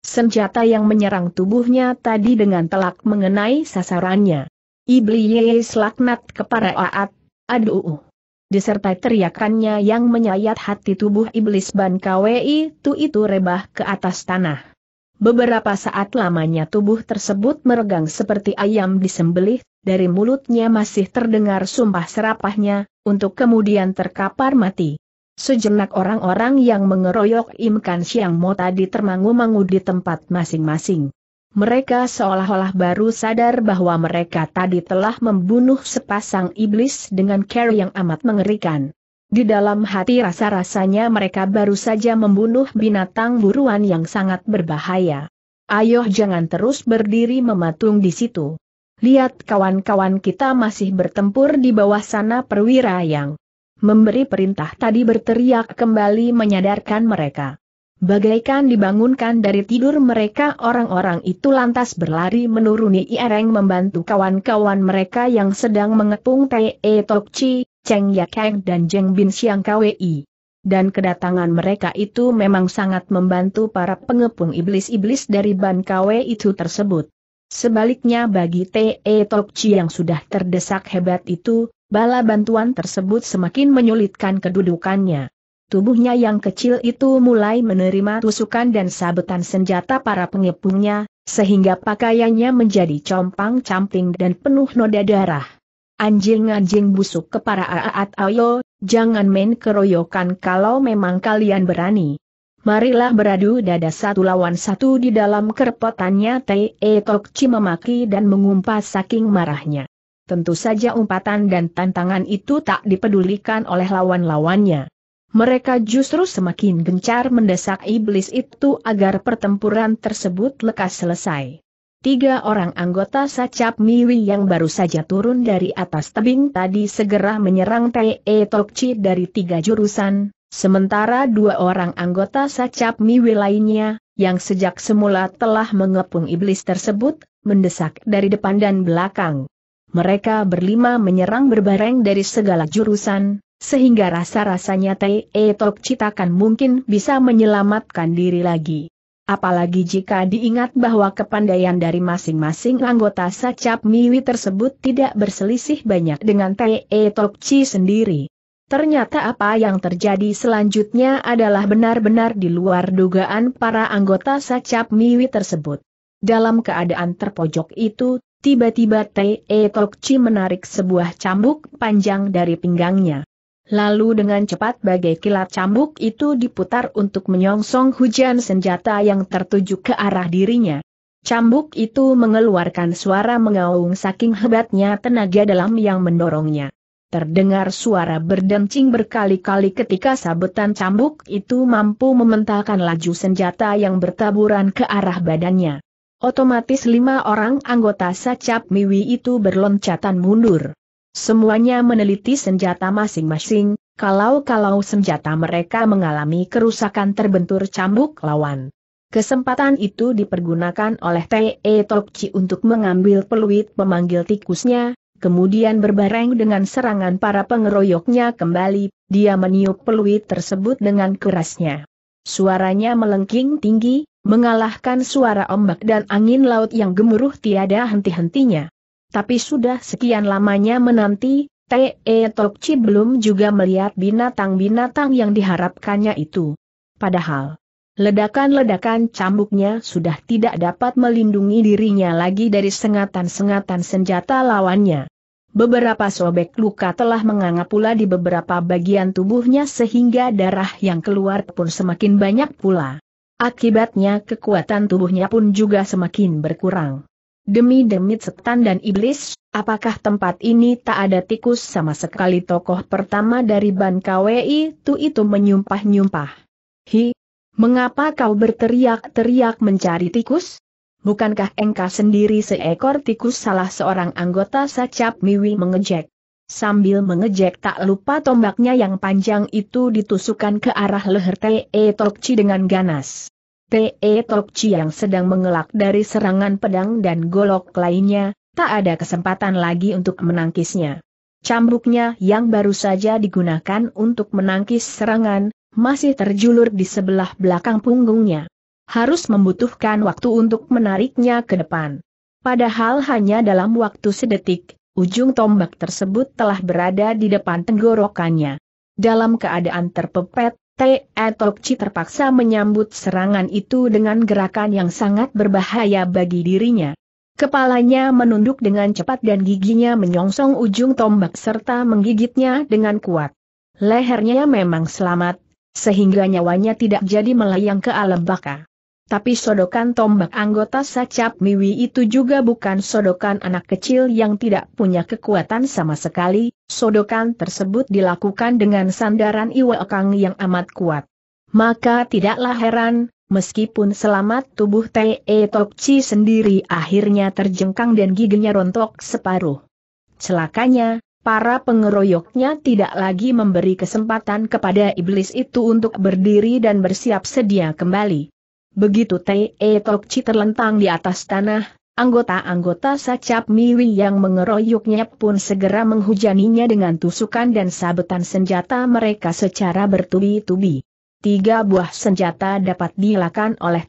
Senjata yang menyerang tubuhnya tadi dengan telak mengenai sasarannya. Iblis laknat para aat, aduh. Disertai teriakannya yang menyayat hati tubuh iblis ban KWI itu itu rebah ke atas tanah. Beberapa saat lamanya tubuh tersebut meregang seperti ayam disembelih, dari mulutnya masih terdengar sumpah serapahnya, untuk kemudian terkapar mati. Sejenak orang-orang yang mengeroyok Im Kan Siang Mo tadi termangu-mangu di tempat masing-masing. Mereka seolah-olah baru sadar bahwa mereka tadi telah membunuh sepasang iblis dengan cara yang amat mengerikan. Di dalam hati rasa-rasanya mereka baru saja membunuh binatang buruan yang sangat berbahaya. Ayo jangan terus berdiri mematung di situ. Lihat kawan-kawan kita masih bertempur di bawah sana perwira yang memberi perintah tadi berteriak kembali menyadarkan mereka. Bagaikan dibangunkan dari tidur mereka orang-orang itu lantas berlari menuruni iareng membantu kawan-kawan mereka yang sedang mengepung T.E. Tokci, Cheng Yakeng dan Jeng Bin Siang Kwei. Dan kedatangan mereka itu memang sangat membantu para pengepung iblis-iblis dari Ban Kwei itu tersebut. Sebaliknya bagi T.E. Tok Chi yang sudah terdesak hebat itu, bala bantuan tersebut semakin menyulitkan kedudukannya. Tubuhnya yang kecil itu mulai menerima tusukan dan sabetan senjata para pengepungnya, sehingga pakaiannya menjadi compang-camping dan penuh noda darah. Anjing-anjing busuk ke para aat ayo, jangan main keroyokan kalau memang kalian berani. Marilah beradu dada satu lawan satu di dalam kerpotannya T.E. Tokci memaki dan mengumpas saking marahnya. Tentu saja umpatan dan tantangan itu tak dipedulikan oleh lawan-lawannya. Mereka justru semakin gencar mendesak iblis itu agar pertempuran tersebut lekas selesai. Tiga orang anggota Sacap Miwi yang baru saja turun dari atas tebing tadi segera menyerang T.E. Tokci dari tiga jurusan, sementara dua orang anggota Sacap Miwi lainnya, yang sejak semula telah mengepung iblis tersebut, mendesak dari depan dan belakang. Mereka berlima menyerang berbareng dari segala jurusan, sehingga rasa-rasanya T.E. Tok takkan mungkin bisa menyelamatkan diri lagi. Apalagi jika diingat bahwa kepandaian dari masing-masing anggota sacap Miwi tersebut tidak berselisih banyak dengan T.E. Tokci sendiri. Ternyata apa yang terjadi selanjutnya adalah benar-benar di luar dugaan para anggota sacap Miwi tersebut. Dalam keadaan terpojok itu, tiba-tiba T.E. Tokci menarik sebuah cambuk panjang dari pinggangnya. Lalu dengan cepat bagai kilat cambuk itu diputar untuk menyongsong hujan senjata yang tertuju ke arah dirinya. Cambuk itu mengeluarkan suara mengaung saking hebatnya tenaga dalam yang mendorongnya. Terdengar suara berdencing berkali-kali ketika sabetan cambuk itu mampu mementalkan laju senjata yang bertaburan ke arah badannya. Otomatis lima orang anggota Sacap Miwi itu berloncatan mundur. Semuanya meneliti senjata masing-masing, kalau-kalau senjata mereka mengalami kerusakan terbentur cambuk lawan. Kesempatan itu dipergunakan oleh T.E. Tokci untuk mengambil peluit pemanggil tikusnya, kemudian berbareng dengan serangan para pengeroyoknya kembali, dia meniup peluit tersebut dengan kerasnya. Suaranya melengking tinggi, mengalahkan suara ombak dan angin laut yang gemuruh tiada henti-hentinya. Tapi sudah sekian lamanya menanti, Te Tokci belum juga melihat binatang-binatang yang diharapkannya itu. Padahal, ledakan-ledakan cambuknya sudah tidak dapat melindungi dirinya lagi dari sengatan-sengatan senjata lawannya. Beberapa sobek luka telah menganga pula di beberapa bagian tubuhnya sehingga darah yang keluar pun semakin banyak pula. Akibatnya kekuatan tubuhnya pun juga semakin berkurang demi demit setan dan iblis, apakah tempat ini tak ada tikus sama sekali tokoh pertama dari Ban KWI itu itu menyumpah-nyumpah. Hi, mengapa kau berteriak-teriak mencari tikus? Bukankah engkau sendiri seekor tikus salah seorang anggota sacap Miwi mengejek. Sambil mengejek tak lupa tombaknya yang panjang itu ditusukkan ke arah leher T.E. Tokci dengan ganas. P.E. Tokci yang sedang mengelak dari serangan pedang dan golok lainnya, tak ada kesempatan lagi untuk menangkisnya. Cambuknya yang baru saja digunakan untuk menangkis serangan, masih terjulur di sebelah belakang punggungnya. Harus membutuhkan waktu untuk menariknya ke depan. Padahal hanya dalam waktu sedetik, ujung tombak tersebut telah berada di depan tenggorokannya. Dalam keadaan terpepet, Te Etokci terpaksa menyambut serangan itu dengan gerakan yang sangat berbahaya bagi dirinya. Kepalanya menunduk dengan cepat dan giginya menyongsong ujung tombak serta menggigitnya dengan kuat. Lehernya memang selamat, sehingga nyawanya tidak jadi melayang ke alam baka. Tapi sodokan tombak anggota Sacap Miwi itu juga bukan sodokan anak kecil yang tidak punya kekuatan sama sekali, sodokan tersebut dilakukan dengan sandaran Iwa yang amat kuat. Maka tidaklah heran, meskipun selamat tubuh Te Tokci sendiri akhirnya terjengkang dan giginya rontok separuh. Celakanya, para pengeroyoknya tidak lagi memberi kesempatan kepada iblis itu untuk berdiri dan bersiap sedia kembali. Begitu Tok Chi terlentang di atas tanah, anggota-anggota Sacap Miwi yang mengeroyoknya pun segera menghujaninya dengan tusukan dan sabetan senjata mereka secara bertubi-tubi. Tiga buah senjata dapat dilakukan oleh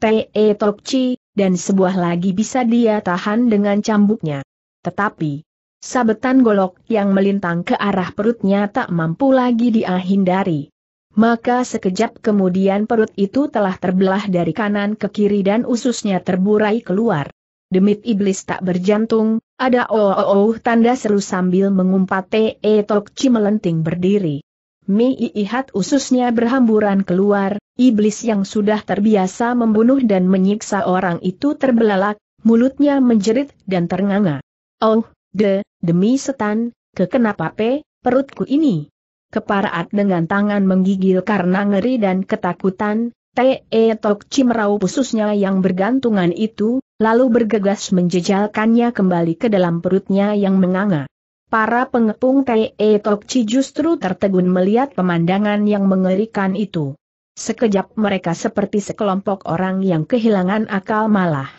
Tok Chi, dan sebuah lagi bisa dia tahan dengan cambuknya. Tetapi, sabetan golok yang melintang ke arah perutnya tak mampu lagi dia hindari. Maka sekejap kemudian perut itu telah terbelah dari kanan ke kiri dan ususnya terburai keluar. Demit iblis tak berjantung, ada oh oh oh tanda seru sambil mengumpat te e ci melenting berdiri. Mi iihat ususnya berhamburan keluar, iblis yang sudah terbiasa membunuh dan menyiksa orang itu terbelalak, mulutnya menjerit dan ternganga. Oh, de, demi setan, kekenapa pe, perutku ini? Keparaat dengan tangan menggigil karena ngeri dan ketakutan, T.E. Tok Cimerau khususnya yang bergantungan itu, lalu bergegas menjejalkannya kembali ke dalam perutnya yang menganga. Para pengepung T.E. Tok justru tertegun melihat pemandangan yang mengerikan itu. Sekejap mereka seperti sekelompok orang yang kehilangan akal malah.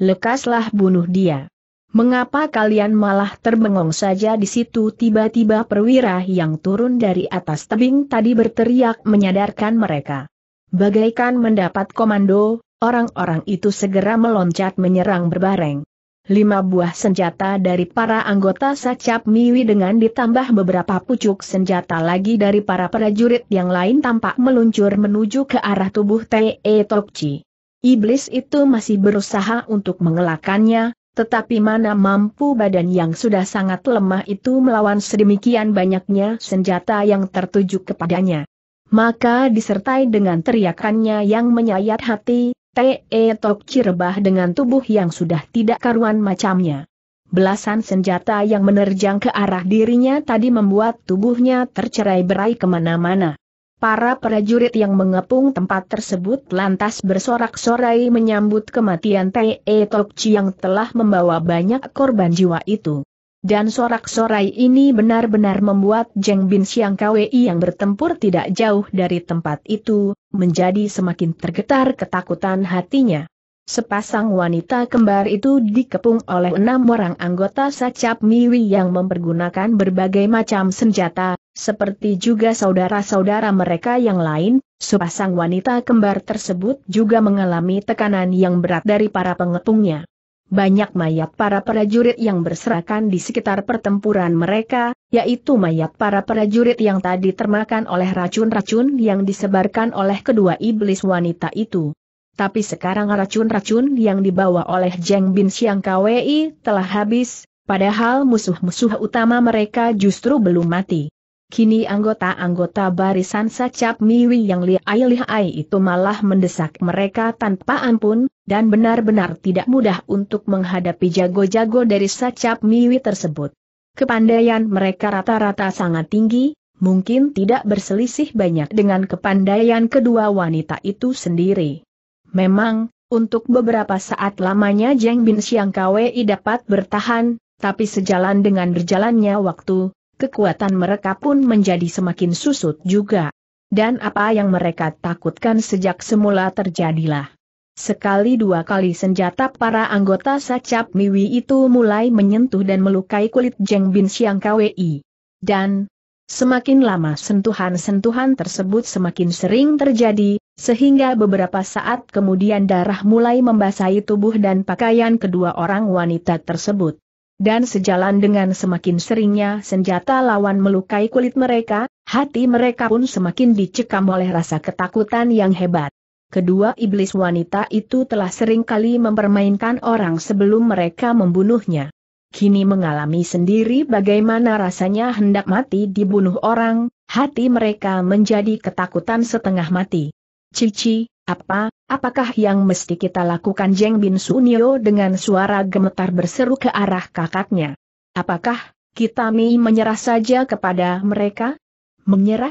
Lekaslah bunuh dia. Mengapa kalian malah terbengong saja di situ tiba-tiba perwira yang turun dari atas tebing tadi berteriak menyadarkan mereka. Bagaikan mendapat komando, orang-orang itu segera meloncat menyerang berbareng. Lima buah senjata dari para anggota Sacap Miwi dengan ditambah beberapa pucuk senjata lagi dari para prajurit yang lain tampak meluncur menuju ke arah tubuh T.E. Tokci. Iblis itu masih berusaha untuk mengelakannya, tetapi mana mampu badan yang sudah sangat lemah itu melawan sedemikian banyaknya senjata yang tertuju kepadanya. Maka disertai dengan teriakannya yang menyayat hati, Te Tok cirebah dengan tubuh yang sudah tidak karuan macamnya. Belasan senjata yang menerjang ke arah dirinya tadi membuat tubuhnya tercerai berai kemana-mana. Para prajurit yang mengepung tempat tersebut lantas bersorak-sorai menyambut kematian e. Tok Tokci yang telah membawa banyak korban jiwa itu. Dan sorak-sorai ini benar-benar membuat Jeng Bin Siang Kwei yang bertempur tidak jauh dari tempat itu, menjadi semakin tergetar ketakutan hatinya. Sepasang wanita kembar itu dikepung oleh enam orang anggota Sacap Miwi yang mempergunakan berbagai macam senjata, seperti juga saudara-saudara mereka yang lain, sepasang wanita kembar tersebut juga mengalami tekanan yang berat dari para pengepungnya. Banyak mayat para prajurit yang berserakan di sekitar pertempuran mereka, yaitu mayat para prajurit yang tadi termakan oleh racun-racun yang disebarkan oleh kedua iblis wanita itu. Tapi sekarang racun-racun yang dibawa oleh Jeng Bin Siang Kwei telah habis, padahal musuh-musuh utama mereka justru belum mati. Kini anggota-anggota barisan sacap miwi yang liai-liai itu malah mendesak mereka tanpa ampun, dan benar-benar tidak mudah untuk menghadapi jago-jago dari sacap miwi tersebut. Kepandaian mereka rata-rata sangat tinggi, mungkin tidak berselisih banyak dengan kepandaian kedua wanita itu sendiri. Memang, untuk beberapa saat lamanya Jeng Bin Siang Kwei dapat bertahan, tapi sejalan dengan berjalannya waktu, kekuatan mereka pun menjadi semakin susut juga. Dan apa yang mereka takutkan sejak semula terjadilah. Sekali dua kali senjata para anggota Sacap Miwi itu mulai menyentuh dan melukai kulit Jeng Bin Siang KWI. Dan, semakin lama sentuhan-sentuhan tersebut semakin sering terjadi, sehingga beberapa saat kemudian darah mulai membasahi tubuh dan pakaian kedua orang wanita tersebut. Dan sejalan dengan semakin seringnya senjata lawan melukai kulit mereka, hati mereka pun semakin dicekam oleh rasa ketakutan yang hebat. Kedua iblis wanita itu telah sering kali mempermainkan orang sebelum mereka membunuhnya. Kini mengalami sendiri bagaimana rasanya hendak mati dibunuh orang, hati mereka menjadi ketakutan setengah mati. Cici, apa, apakah yang mesti kita lakukan Jeng Bin Sunio dengan suara gemetar berseru ke arah kakaknya? Apakah, kita mi menyerah saja kepada mereka? Menyerah?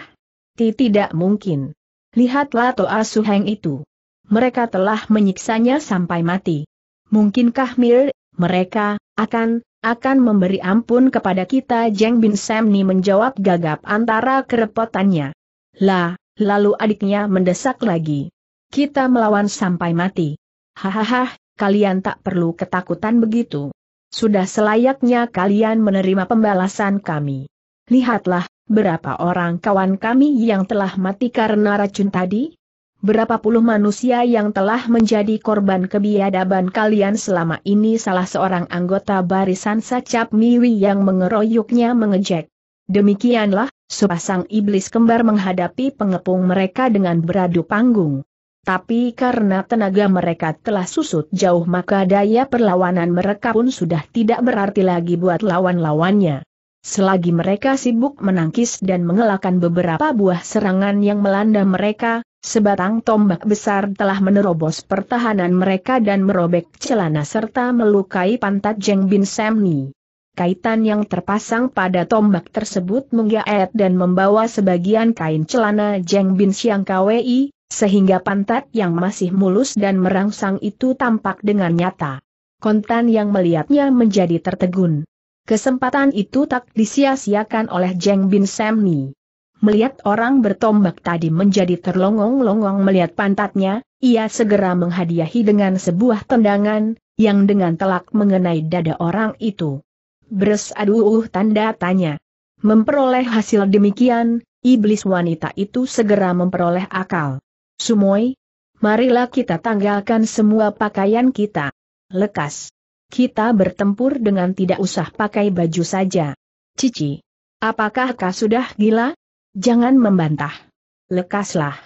Ti tidak mungkin. Lihatlah Toa Suheng itu. Mereka telah menyiksanya sampai mati. Mungkinkah Mir, mereka, akan, akan memberi ampun kepada kita Jeng Bin Samni menjawab gagap antara kerepotannya. Lah, lalu adiknya mendesak lagi. Kita melawan sampai mati. Hahaha, kalian tak perlu ketakutan begitu. Sudah selayaknya kalian menerima pembalasan kami. Lihatlah, berapa orang kawan kami yang telah mati karena racun tadi? Berapa puluh manusia yang telah menjadi korban kebiadaban kalian selama ini salah seorang anggota barisan sacap Miwi yang mengeroyoknya mengejek. Demikianlah, sepasang iblis kembar menghadapi pengepung mereka dengan beradu panggung. Tapi karena tenaga mereka telah susut jauh maka daya perlawanan mereka pun sudah tidak berarti lagi buat lawan-lawannya. Selagi mereka sibuk menangkis dan mengelakkan beberapa buah serangan yang melanda mereka, sebatang tombak besar telah menerobos pertahanan mereka dan merobek celana serta melukai pantat Jeng Bin Samni. Kaitan yang terpasang pada tombak tersebut menggaet dan membawa sebagian kain celana Jeng Bin Siang Kwei. Sehingga pantat yang masih mulus dan merangsang itu tampak dengan nyata. Kontan yang melihatnya menjadi tertegun. Kesempatan itu tak disia-siakan oleh Jeng Bin Semni. Melihat orang bertombak tadi menjadi terlongong-longong melihat pantatnya, ia segera menghadiahi dengan sebuah tendangan, yang dengan telak mengenai dada orang itu. Bres aduh tanda tanya. Memperoleh hasil demikian, iblis wanita itu segera memperoleh akal. Sumoi, marilah kita tanggalkan semua pakaian kita. Lekas. Kita bertempur dengan tidak usah pakai baju saja. Cici, apakah kau sudah gila? Jangan membantah. Lekaslah.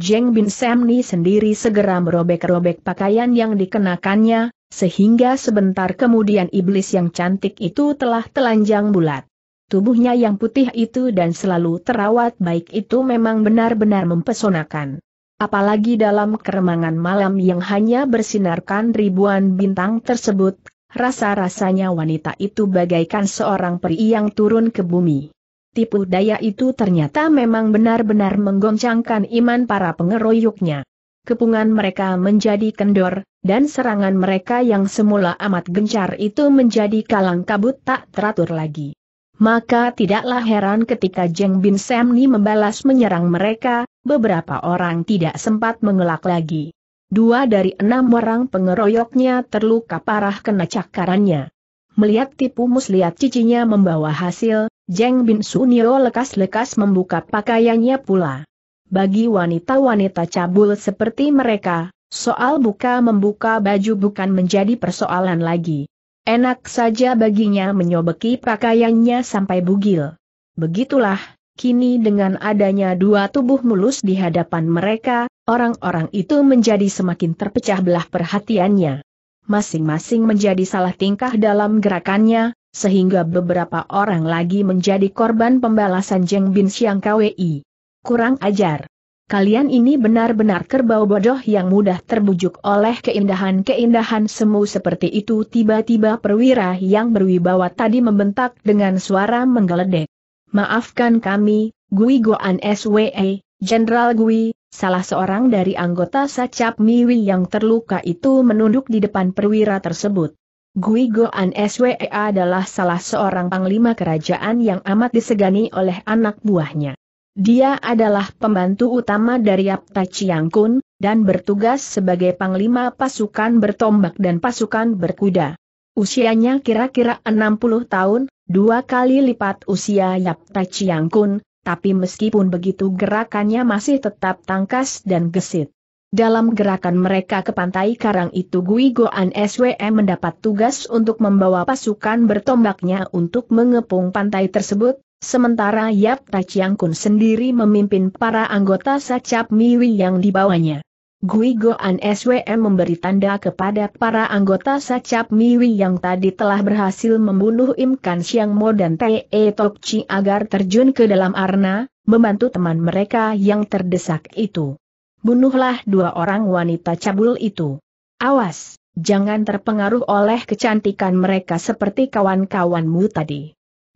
Jeng Bin Samni sendiri segera merobek-robek pakaian yang dikenakannya, sehingga sebentar kemudian iblis yang cantik itu telah telanjang bulat. Tubuhnya yang putih itu dan selalu terawat baik itu memang benar-benar mempesonakan. Apalagi dalam keremangan malam yang hanya bersinarkan ribuan bintang tersebut, rasa-rasanya wanita itu bagaikan seorang peri yang turun ke bumi. Tipu daya itu ternyata memang benar-benar menggoncangkan iman para pengeroyoknya. Kepungan mereka menjadi kendor, dan serangan mereka yang semula amat gencar itu menjadi kalang kabut tak teratur lagi. Maka tidaklah heran ketika Jeng Bin Semni membalas menyerang mereka, beberapa orang tidak sempat mengelak lagi. Dua dari enam orang pengeroyoknya terluka parah kena cakarannya. Melihat tipu muslihat cicinya membawa hasil, Jeng Bin Sunio lekas-lekas membuka pakaiannya pula. Bagi wanita-wanita cabul seperti mereka, soal buka-membuka baju bukan menjadi persoalan lagi. Enak saja baginya menyobeki pakaiannya sampai bugil. Begitulah, kini dengan adanya dua tubuh mulus di hadapan mereka, orang-orang itu menjadi semakin terpecah belah perhatiannya. Masing-masing menjadi salah tingkah dalam gerakannya, sehingga beberapa orang lagi menjadi korban pembalasan Jeng Bin Siang KWI. Kurang ajar kalian ini benar-benar kerbau bodoh yang mudah terbujuk oleh keindahan-keindahan semu seperti itu tiba-tiba perwira yang berwibawa tadi membentak dengan suara menggeledek. Maafkan kami, Gui Goan SWE, Jenderal Gui, salah seorang dari anggota Sacap Miwi yang terluka itu menunduk di depan perwira tersebut. Gui Goan SWE adalah salah seorang panglima kerajaan yang amat disegani oleh anak buahnya. Dia adalah pembantu utama dari Chiang Kun, dan bertugas sebagai panglima pasukan bertombak dan pasukan berkuda. Usianya kira-kira 60 tahun, dua kali lipat usia Yapta Kun, tapi meskipun begitu gerakannya masih tetap tangkas dan gesit. Dalam gerakan mereka ke pantai karang itu Gui Goan SWM mendapat tugas untuk membawa pasukan bertombaknya untuk mengepung pantai tersebut, sementara Yap Taciang Kun sendiri memimpin para anggota Sacap Miwi yang dibawanya. Gui Goan SWM memberi tanda kepada para anggota Sacap Miwi yang tadi telah berhasil membunuh Im Kan Siang Mo dan Te E Tok Chi agar terjun ke dalam arna, membantu teman mereka yang terdesak itu. Bunuhlah dua orang wanita cabul itu. Awas! jangan terpengaruh oleh kecantikan mereka seperti kawan-kawanmu tadi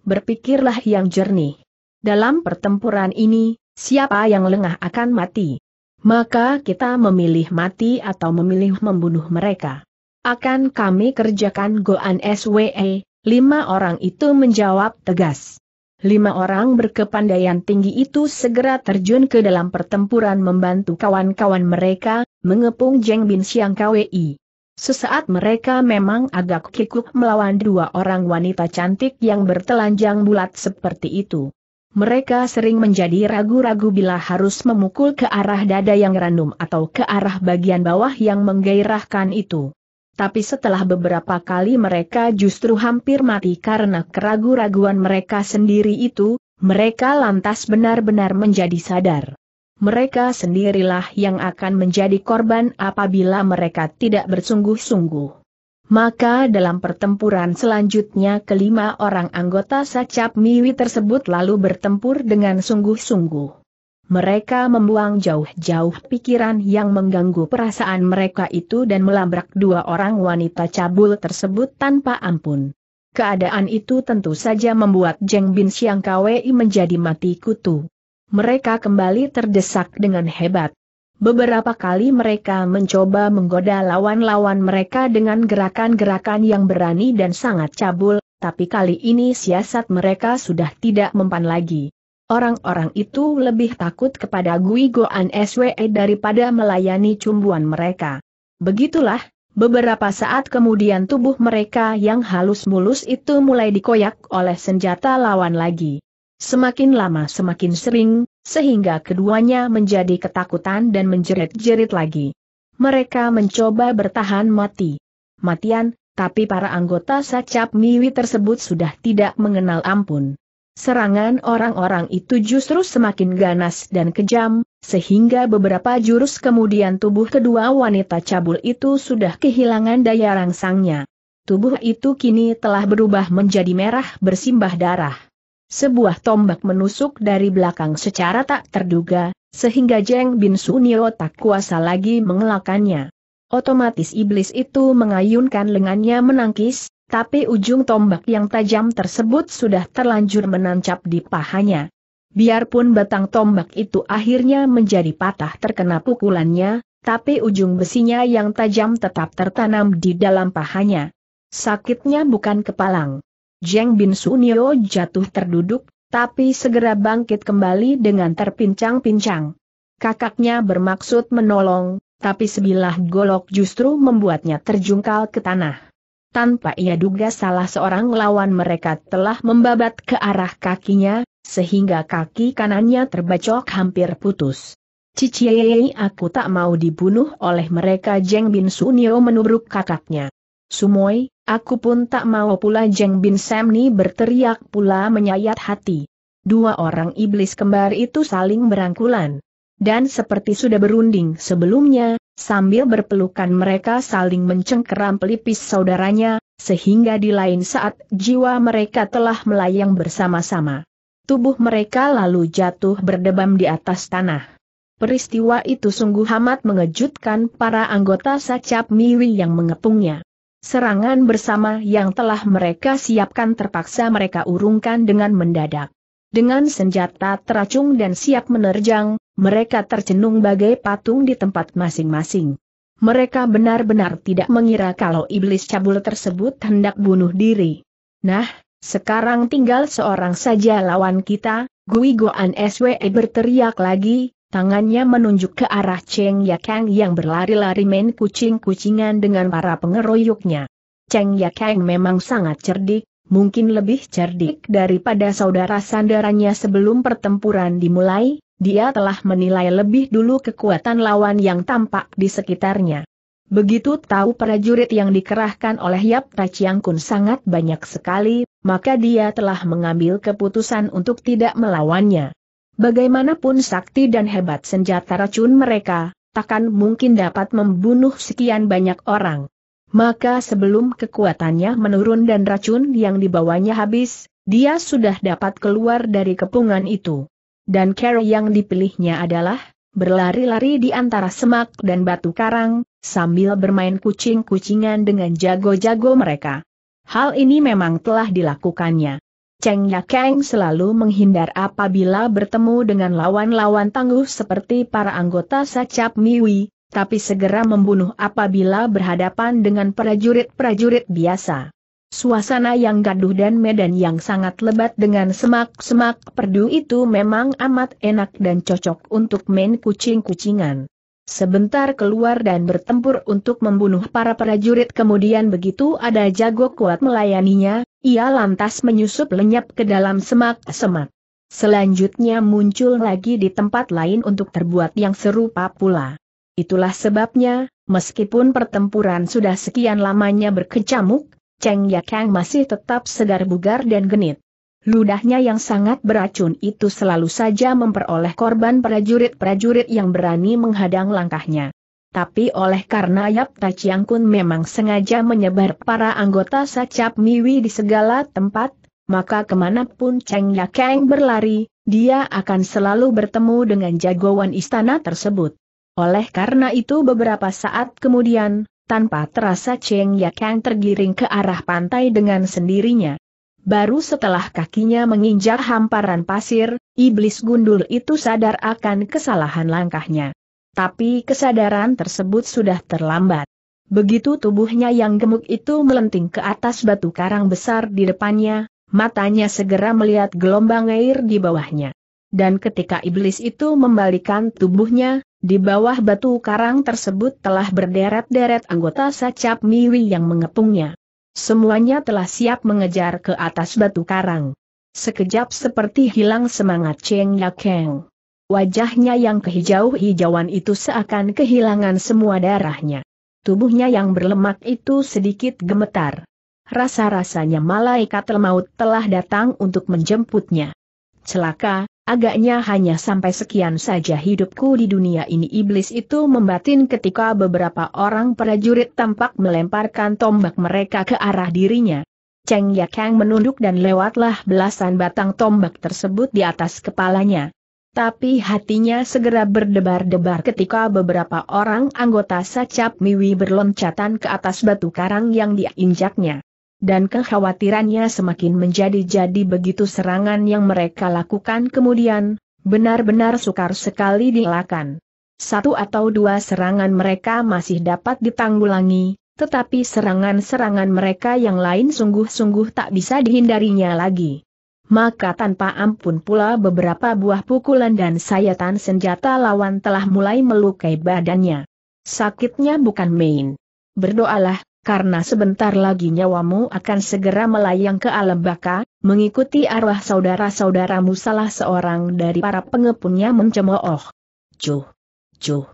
berpikirlah yang jernih. Dalam pertempuran ini, siapa yang lengah akan mati. Maka kita memilih mati atau memilih membunuh mereka. Akan kami kerjakan Goan SWE, lima orang itu menjawab tegas. Lima orang berkepandaian tinggi itu segera terjun ke dalam pertempuran membantu kawan-kawan mereka, mengepung Jeng Bin Siang KWI. Sesaat mereka memang agak kikuk melawan dua orang wanita cantik yang bertelanjang bulat seperti itu. Mereka sering menjadi ragu-ragu bila harus memukul ke arah dada yang random atau ke arah bagian bawah yang menggairahkan itu. Tapi setelah beberapa kali mereka justru hampir mati karena keragu-raguan mereka sendiri itu, mereka lantas benar-benar menjadi sadar mereka sendirilah yang akan menjadi korban apabila mereka tidak bersungguh-sungguh. Maka dalam pertempuran selanjutnya kelima orang anggota Sacap Miwi tersebut lalu bertempur dengan sungguh-sungguh. Mereka membuang jauh-jauh pikiran yang mengganggu perasaan mereka itu dan melabrak dua orang wanita cabul tersebut tanpa ampun. Keadaan itu tentu saja membuat Jeng Bin Siang Kwei menjadi mati kutu mereka kembali terdesak dengan hebat. Beberapa kali mereka mencoba menggoda lawan-lawan mereka dengan gerakan-gerakan yang berani dan sangat cabul, tapi kali ini siasat mereka sudah tidak mempan lagi. Orang-orang itu lebih takut kepada Gui Goan SWE daripada melayani cumbuan mereka. Begitulah, beberapa saat kemudian tubuh mereka yang halus mulus itu mulai dikoyak oleh senjata lawan lagi. Semakin lama semakin sering, sehingga keduanya menjadi ketakutan dan menjerit-jerit lagi. Mereka mencoba bertahan mati. Matian, tapi para anggota Sacap Miwi tersebut sudah tidak mengenal ampun. Serangan orang-orang itu justru semakin ganas dan kejam, sehingga beberapa jurus kemudian tubuh kedua wanita cabul itu sudah kehilangan daya rangsangnya. Tubuh itu kini telah berubah menjadi merah bersimbah darah. Sebuah tombak menusuk dari belakang secara tak terduga, sehingga Jeng Bin Sunio tak kuasa lagi mengelakannya. Otomatis iblis itu mengayunkan lengannya menangkis, tapi ujung tombak yang tajam tersebut sudah terlanjur menancap di pahanya. Biarpun batang tombak itu akhirnya menjadi patah terkena pukulannya, tapi ujung besinya yang tajam tetap tertanam di dalam pahanya. Sakitnya bukan kepalang. Jeng Bin Sunio jatuh terduduk, tapi segera bangkit kembali dengan terpincang-pincang. Kakaknya bermaksud menolong, tapi sebilah golok justru membuatnya terjungkal ke tanah. Tanpa ia duga salah seorang lawan mereka telah membabat ke arah kakinya, sehingga kaki kanannya terbacok hampir putus. Cici, aku tak mau dibunuh oleh mereka Jeng Bin Sunio menubruk kakaknya. Sumoi, aku pun tak mau pula Jeng Bin Semni berteriak pula menyayat hati. Dua orang iblis kembar itu saling berangkulan. Dan seperti sudah berunding sebelumnya, sambil berpelukan mereka saling mencengkeram pelipis saudaranya, sehingga di lain saat jiwa mereka telah melayang bersama-sama. Tubuh mereka lalu jatuh berdebam di atas tanah. Peristiwa itu sungguh amat mengejutkan para anggota Sacap Miwi yang mengepungnya serangan bersama yang telah mereka siapkan terpaksa mereka urungkan dengan mendadak. Dengan senjata teracung dan siap menerjang, mereka tercenung bagai patung di tempat masing-masing. Mereka benar-benar tidak mengira kalau iblis cabul tersebut hendak bunuh diri. Nah, sekarang tinggal seorang saja lawan kita, Gui Goan SWE berteriak lagi, Tangannya menunjuk ke arah Cheng Yakang yang berlari-lari main kucing-kucingan dengan para pengeroyoknya. Cheng Yakang memang sangat cerdik, mungkin lebih cerdik daripada saudara sandarannya sebelum pertempuran dimulai, dia telah menilai lebih dulu kekuatan lawan yang tampak di sekitarnya. Begitu tahu prajurit yang dikerahkan oleh Yap Tachiang Kun sangat banyak sekali, maka dia telah mengambil keputusan untuk tidak melawannya. Bagaimanapun sakti dan hebat senjata racun mereka, takkan mungkin dapat membunuh sekian banyak orang. Maka sebelum kekuatannya menurun dan racun yang dibawanya habis, dia sudah dapat keluar dari kepungan itu. Dan cara yang dipilihnya adalah, berlari-lari di antara semak dan batu karang, sambil bermain kucing-kucingan dengan jago-jago mereka. Hal ini memang telah dilakukannya. Cheng Kang selalu menghindar apabila bertemu dengan lawan-lawan tangguh seperti para anggota Sacap Miwi, tapi segera membunuh apabila berhadapan dengan prajurit-prajurit biasa. Suasana yang gaduh dan medan yang sangat lebat dengan semak-semak perdu itu memang amat enak dan cocok untuk main kucing-kucingan sebentar keluar dan bertempur untuk membunuh para prajurit kemudian begitu ada jago kuat melayaninya, ia lantas menyusup lenyap ke dalam semak-semak. Selanjutnya muncul lagi di tempat lain untuk terbuat yang serupa pula. Itulah sebabnya, meskipun pertempuran sudah sekian lamanya berkecamuk, Cheng Yakang masih tetap segar bugar dan genit. Ludahnya yang sangat beracun itu selalu saja memperoleh korban prajurit-prajurit yang berani menghadang langkahnya. Tapi oleh karena Yap Tachiang Kun memang sengaja menyebar para anggota Sacap Miwi di segala tempat, maka kemanapun Cheng Kang berlari, dia akan selalu bertemu dengan jagoan istana tersebut. Oleh karena itu beberapa saat kemudian, tanpa terasa Cheng Kang tergiring ke arah pantai dengan sendirinya. Baru setelah kakinya menginjak hamparan pasir, iblis gundul itu sadar akan kesalahan langkahnya. Tapi kesadaran tersebut sudah terlambat. Begitu tubuhnya yang gemuk itu melenting ke atas batu karang besar di depannya, matanya segera melihat gelombang air di bawahnya. Dan ketika iblis itu membalikan tubuhnya, di bawah batu karang tersebut telah berderet-deret anggota sacap miwi yang mengepungnya. Semuanya telah siap mengejar ke atas batu karang. Sekejap seperti hilang semangat Cheng Yakeng. Wajahnya yang kehijau-hijauan itu seakan kehilangan semua darahnya. Tubuhnya yang berlemak itu sedikit gemetar. Rasa-rasanya malaikat maut telah datang untuk menjemputnya. Celaka, Agaknya hanya sampai sekian saja hidupku di dunia ini iblis itu membatin ketika beberapa orang prajurit tampak melemparkan tombak mereka ke arah dirinya. Cheng Yakang menunduk dan lewatlah belasan batang tombak tersebut di atas kepalanya. Tapi hatinya segera berdebar-debar ketika beberapa orang anggota Sacap Miwi berloncatan ke atas batu karang yang diinjaknya dan kekhawatirannya semakin menjadi-jadi begitu serangan yang mereka lakukan kemudian, benar-benar sukar sekali dielakkan. Satu atau dua serangan mereka masih dapat ditanggulangi, tetapi serangan-serangan mereka yang lain sungguh-sungguh tak bisa dihindarinya lagi. Maka tanpa ampun pula beberapa buah pukulan dan sayatan senjata lawan telah mulai melukai badannya. Sakitnya bukan main. Berdoalah, karena sebentar lagi nyawamu akan segera melayang ke alam baka, mengikuti arwah saudara-saudaramu salah seorang dari para pengepungnya mencemooh. Cuh! Cuh!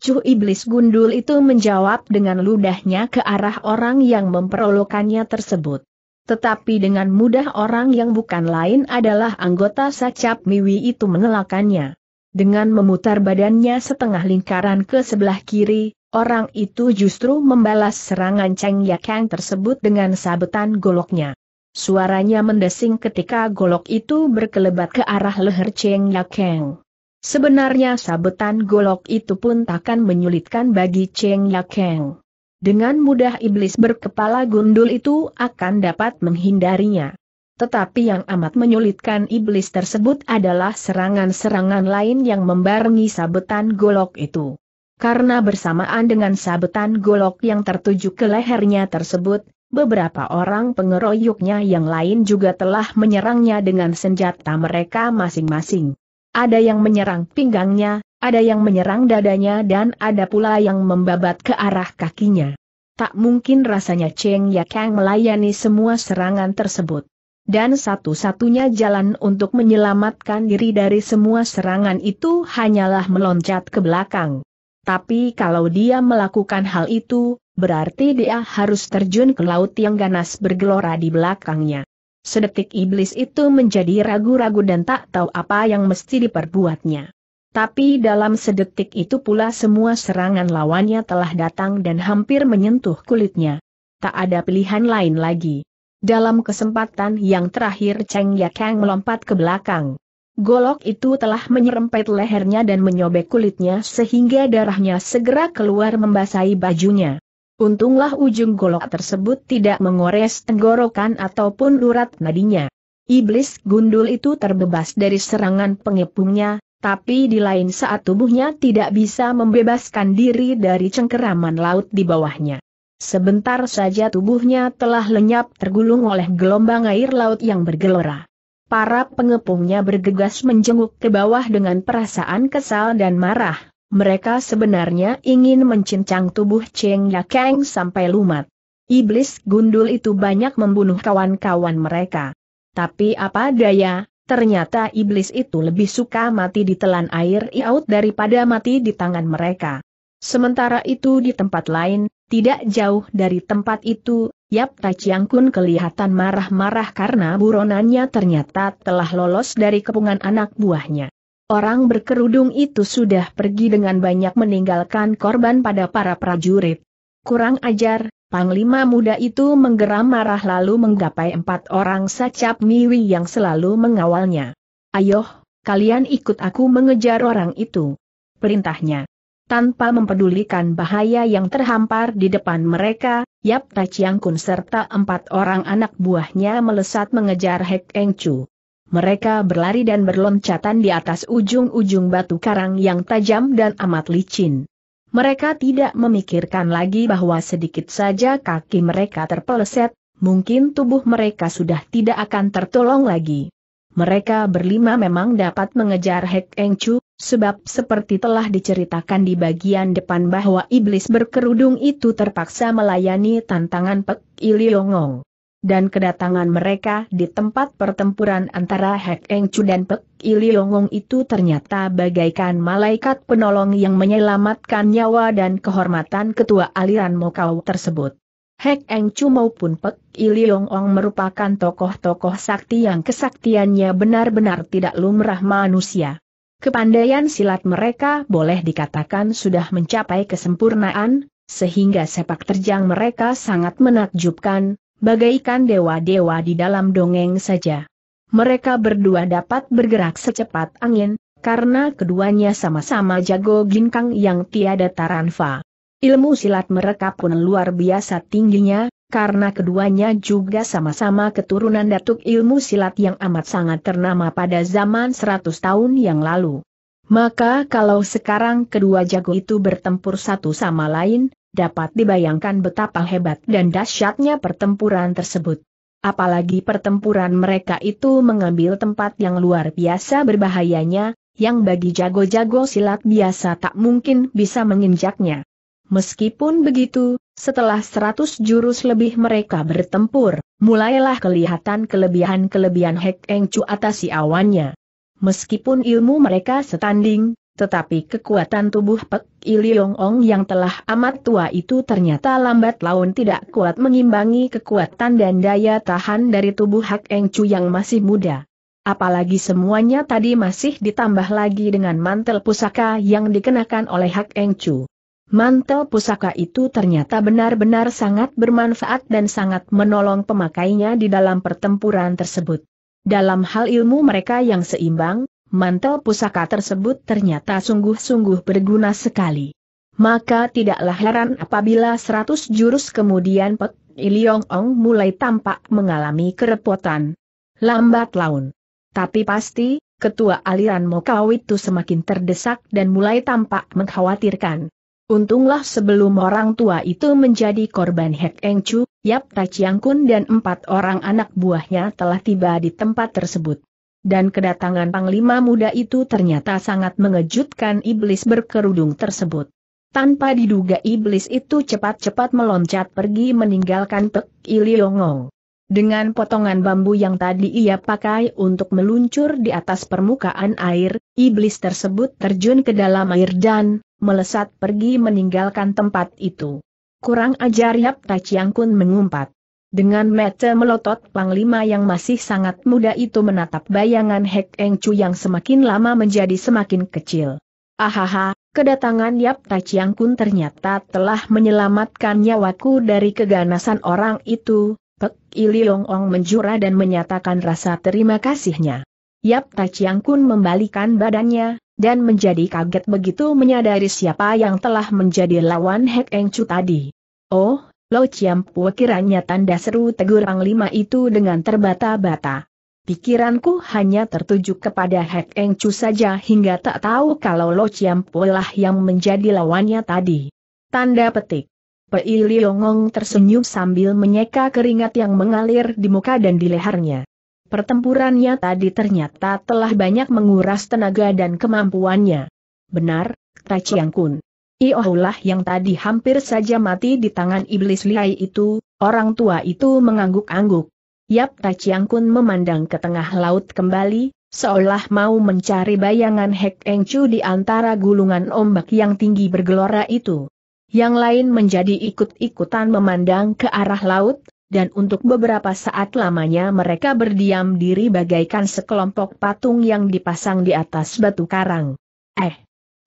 Cuh iblis gundul itu menjawab dengan ludahnya ke arah orang yang memperolokannya tersebut. Tetapi dengan mudah orang yang bukan lain adalah anggota sacap Miwi itu menelakannya. Dengan memutar badannya setengah lingkaran ke sebelah kiri, Orang itu justru membalas serangan Cheng Yakang tersebut dengan sabetan goloknya. Suaranya mendesing ketika golok itu berkelebat ke arah leher Cheng Yakang. Sebenarnya sabetan golok itu pun takkan menyulitkan bagi Cheng Yakang. Dengan mudah iblis berkepala gundul itu akan dapat menghindarinya. Tetapi yang amat menyulitkan iblis tersebut adalah serangan-serangan lain yang membarengi sabetan golok itu. Karena bersamaan dengan sabetan golok yang tertuju ke lehernya tersebut, Beberapa orang pengeroyoknya yang lain juga telah menyerangnya dengan senjata mereka masing-masing. Ada yang menyerang pinggangnya, ada yang menyerang dadanya dan ada pula yang membabat ke arah kakinya. Tak mungkin rasanya Cheng Yakang melayani semua serangan tersebut. Dan satu-satunya jalan untuk menyelamatkan diri dari semua serangan itu hanyalah meloncat ke belakang. Tapi kalau dia melakukan hal itu, berarti dia harus terjun ke laut yang ganas bergelora di belakangnya. Sedetik iblis itu menjadi ragu-ragu dan tak tahu apa yang mesti diperbuatnya. Tapi dalam sedetik itu pula semua serangan lawannya telah datang dan hampir menyentuh kulitnya. Tak ada pilihan lain lagi. Dalam kesempatan yang terakhir Cheng Yakang melompat ke belakang. Golok itu telah menyerempet lehernya dan menyobek kulitnya sehingga darahnya segera keluar membasahi bajunya. Untunglah ujung golok tersebut tidak mengores tenggorokan ataupun urat nadinya. Iblis gundul itu terbebas dari serangan pengepungnya, tapi di lain saat tubuhnya tidak bisa membebaskan diri dari cengkeraman laut di bawahnya. Sebentar saja tubuhnya telah lenyap tergulung oleh gelombang air laut yang bergelora. Para pengepungnya bergegas menjenguk ke bawah dengan perasaan kesal dan marah. Mereka sebenarnya ingin mencincang tubuh Cheng Yakeng sampai lumat. Iblis gundul itu banyak membunuh kawan-kawan mereka. Tapi apa daya, ternyata iblis itu lebih suka mati ditelan air iaut daripada mati di tangan mereka. Sementara itu di tempat lain, tidak jauh dari tempat itu, Yap Ta Chiang Kun kelihatan marah-marah karena buronannya ternyata telah lolos dari kepungan anak buahnya. Orang berkerudung itu sudah pergi dengan banyak meninggalkan korban pada para prajurit. Kurang ajar, Panglima muda itu menggeram marah lalu menggapai empat orang sacap Miwi yang selalu mengawalnya. Ayo, kalian ikut aku mengejar orang itu. Perintahnya tanpa mempedulikan bahaya yang terhampar di depan mereka, Yap Tachiang Kun serta empat orang anak buahnya melesat mengejar Hek Eng Chu. Mereka berlari dan berloncatan di atas ujung-ujung batu karang yang tajam dan amat licin. Mereka tidak memikirkan lagi bahwa sedikit saja kaki mereka terpeleset, mungkin tubuh mereka sudah tidak akan tertolong lagi. Mereka berlima memang dapat mengejar Hek Eng Chu, Sebab seperti telah diceritakan di bagian depan bahwa iblis berkerudung itu terpaksa melayani tantangan Pek Iliongong. Dan kedatangan mereka di tempat pertempuran antara Hek Eng Chu dan Pek Iliongong itu ternyata bagaikan malaikat penolong yang menyelamatkan nyawa dan kehormatan ketua aliran Mokau tersebut. Hek Eng Chu maupun Pek Iliongong merupakan tokoh-tokoh sakti yang kesaktiannya benar-benar tidak lumrah manusia. Kepandaian silat mereka boleh dikatakan sudah mencapai kesempurnaan, sehingga sepak terjang mereka sangat menakjubkan, bagaikan dewa-dewa di dalam dongeng saja. Mereka berdua dapat bergerak secepat angin, karena keduanya sama-sama jago ginkang yang tiada taranfa. Ilmu silat mereka pun luar biasa tingginya, karena keduanya juga sama-sama keturunan datuk ilmu silat yang amat sangat ternama pada zaman 100 tahun yang lalu. Maka kalau sekarang kedua jago itu bertempur satu sama lain, dapat dibayangkan betapa hebat dan dahsyatnya pertempuran tersebut. Apalagi pertempuran mereka itu mengambil tempat yang luar biasa berbahayanya, yang bagi jago-jago silat biasa tak mungkin bisa menginjaknya. Meskipun begitu, setelah seratus jurus lebih mereka bertempur, mulailah kelihatan kelebihan-kelebihan Hek Eng Chu atasi awannya. Meskipun ilmu mereka setanding, tetapi kekuatan tubuh Pek Iliong Ong yang telah amat tua itu ternyata lambat laun tidak kuat mengimbangi kekuatan dan daya tahan dari tubuh Hak Eng Chu yang masih muda. Apalagi semuanya tadi masih ditambah lagi dengan mantel pusaka yang dikenakan oleh Hak Eng Chu. Mantel pusaka itu ternyata benar-benar sangat bermanfaat dan sangat menolong pemakainya di dalam pertempuran tersebut. Dalam hal ilmu mereka yang seimbang, mantel pusaka tersebut ternyata sungguh-sungguh berguna sekali. Maka tidaklah heran apabila seratus jurus kemudian Pek Iliong Ong mulai tampak mengalami kerepotan. Lambat laun. Tapi pasti, ketua aliran Mokawit itu semakin terdesak dan mulai tampak mengkhawatirkan. Untunglah sebelum orang tua itu menjadi korban Hek Eng Chu, Yap Tachiang Kun dan empat orang anak buahnya telah tiba di tempat tersebut. Dan kedatangan panglima muda itu ternyata sangat mengejutkan iblis berkerudung tersebut. Tanpa diduga iblis itu cepat-cepat meloncat pergi meninggalkan Pek Iliongong. Dengan potongan bambu yang tadi ia pakai untuk meluncur di atas permukaan air, iblis tersebut terjun ke dalam air dan, melesat pergi meninggalkan tempat itu. Kurang ajar Yap Tachiang Kun mengumpat. Dengan mata melotot Panglima yang masih sangat muda itu menatap bayangan Hek Eng Chu yang semakin lama menjadi semakin kecil. Ahaha, kedatangan Yap Tachiang Kun ternyata telah menyelamatkan nyawaku dari keganasan orang itu, Pek Ili Long Ong menjura dan menyatakan rasa terima kasihnya. Yap Tachiang Kun membalikan badannya, dan menjadi kaget begitu menyadari siapa yang telah menjadi lawan Hek Eng Chu tadi. Oh, Lo Chiampu kiranya tanda seru tegur Panglima itu dengan terbata-bata. Pikiranku hanya tertuju kepada Hek Eng Chu saja hingga tak tahu kalau Lo Chiampu lah yang menjadi lawannya tadi. Tanda petik. Pei Liongong tersenyum sambil menyeka keringat yang mengalir di muka dan di lehernya. Pertempurannya tadi ternyata telah banyak menguras tenaga dan kemampuannya. Benar, Taciang Kun. Iohulah yang tadi hampir saja mati di tangan iblis lihai itu, orang tua itu mengangguk-angguk. Yap Taciang Kun memandang ke tengah laut kembali, seolah mau mencari bayangan Hek Eng Chu di antara gulungan ombak yang tinggi bergelora itu. Yang lain menjadi ikut-ikutan memandang ke arah laut, dan untuk beberapa saat lamanya mereka berdiam diri bagaikan sekelompok patung yang dipasang di atas batu karang. Eh,